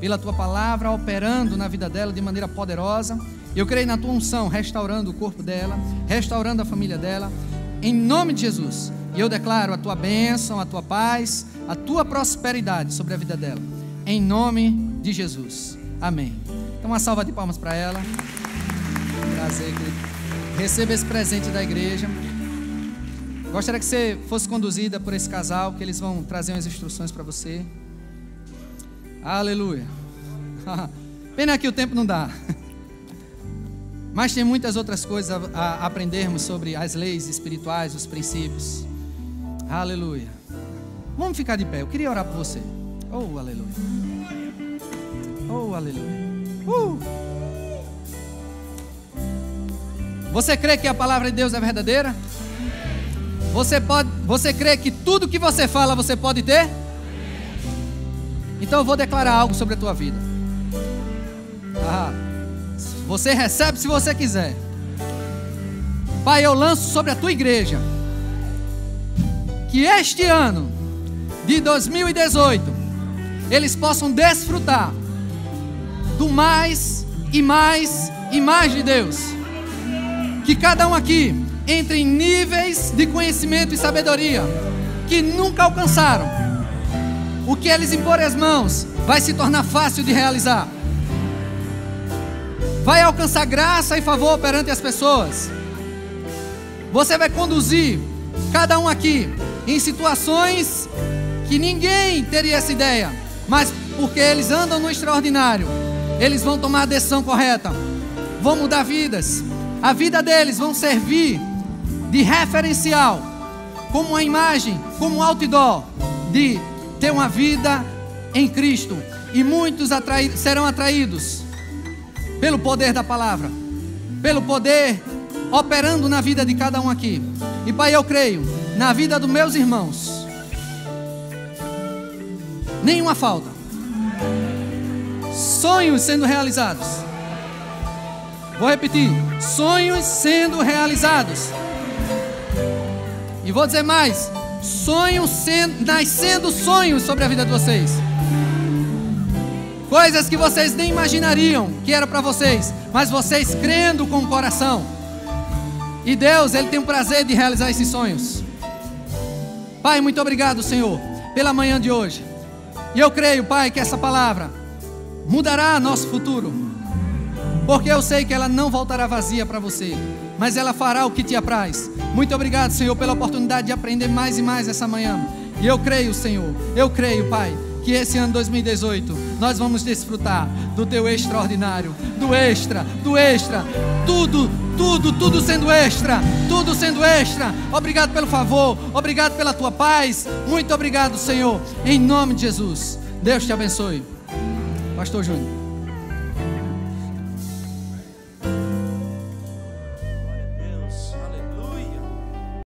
pela tua palavra operando na vida dela de maneira poderosa. Eu creio na tua unção, restaurando o corpo dela, restaurando a família dela. Em nome de Jesus. E eu declaro a tua bênção, a tua paz, a tua prosperidade sobre a vida dela. Em nome de Jesus. Amém. Então, uma salva de palmas para ela. Prazer, querido. Receba esse presente da igreja. Gostaria que você fosse conduzida por esse casal, que eles vão trazer umas instruções para você. Aleluia. Pena que o tempo não dá. Mas tem muitas outras coisas a aprendermos sobre as leis espirituais, os princípios. Aleluia. Vamos ficar de pé. Eu queria orar por você. Oh, aleluia. Oh, aleluia. Uh. Você crê que a palavra de Deus é verdadeira? Você pode, você crê que tudo que você fala você pode ter? Então eu vou declarar algo sobre a tua vida. Ah, você recebe se você quiser. Pai, eu lanço sobre a tua igreja que este ano de 2018 eles possam desfrutar do mais e mais e mais de Deus. Que cada um aqui entre em níveis de conhecimento e sabedoria que nunca alcançaram. O que eles impor as mãos vai se tornar fácil de realizar. Vai alcançar graça e favor perante as pessoas. Você vai conduzir cada um aqui em situações que ninguém teria essa ideia, mas porque eles andam no extraordinário, eles vão tomar a decisão correta, vão mudar vidas, a vida deles vão servir de referencial, como uma imagem, como um outdoor, de ter uma vida em Cristo, e muitos atraí serão atraídos pelo poder da palavra, pelo poder operando na vida de cada um aqui. E Pai, eu creio na vida dos meus irmãos. Nenhuma falta. Sonhos sendo realizados. Vou repetir: sonhos sendo realizados. E vou dizer mais: sonhos sendo, nascendo sonhos sobre a vida de vocês. Coisas que vocês nem imaginariam que era para vocês, mas vocês crendo com o coração. E Deus, Ele tem o prazer de realizar esses sonhos. Pai, muito obrigado, Senhor, pela manhã de hoje. E eu creio, Pai, que essa palavra mudará nosso futuro. Porque eu sei que ela não voltará vazia para você, mas ela fará o que te apraz. Muito obrigado, Senhor, pela oportunidade de aprender mais e mais essa manhã. E eu creio, Senhor, eu creio, Pai, que esse ano 2018 nós vamos desfrutar do teu extraordinário, do extra, do extra, tudo, tudo, tudo sendo extra, tudo sendo extra. Obrigado pelo favor, obrigado pela tua paz. Muito obrigado, Senhor, em nome de Jesus. Deus te abençoe. Pastor Júnior.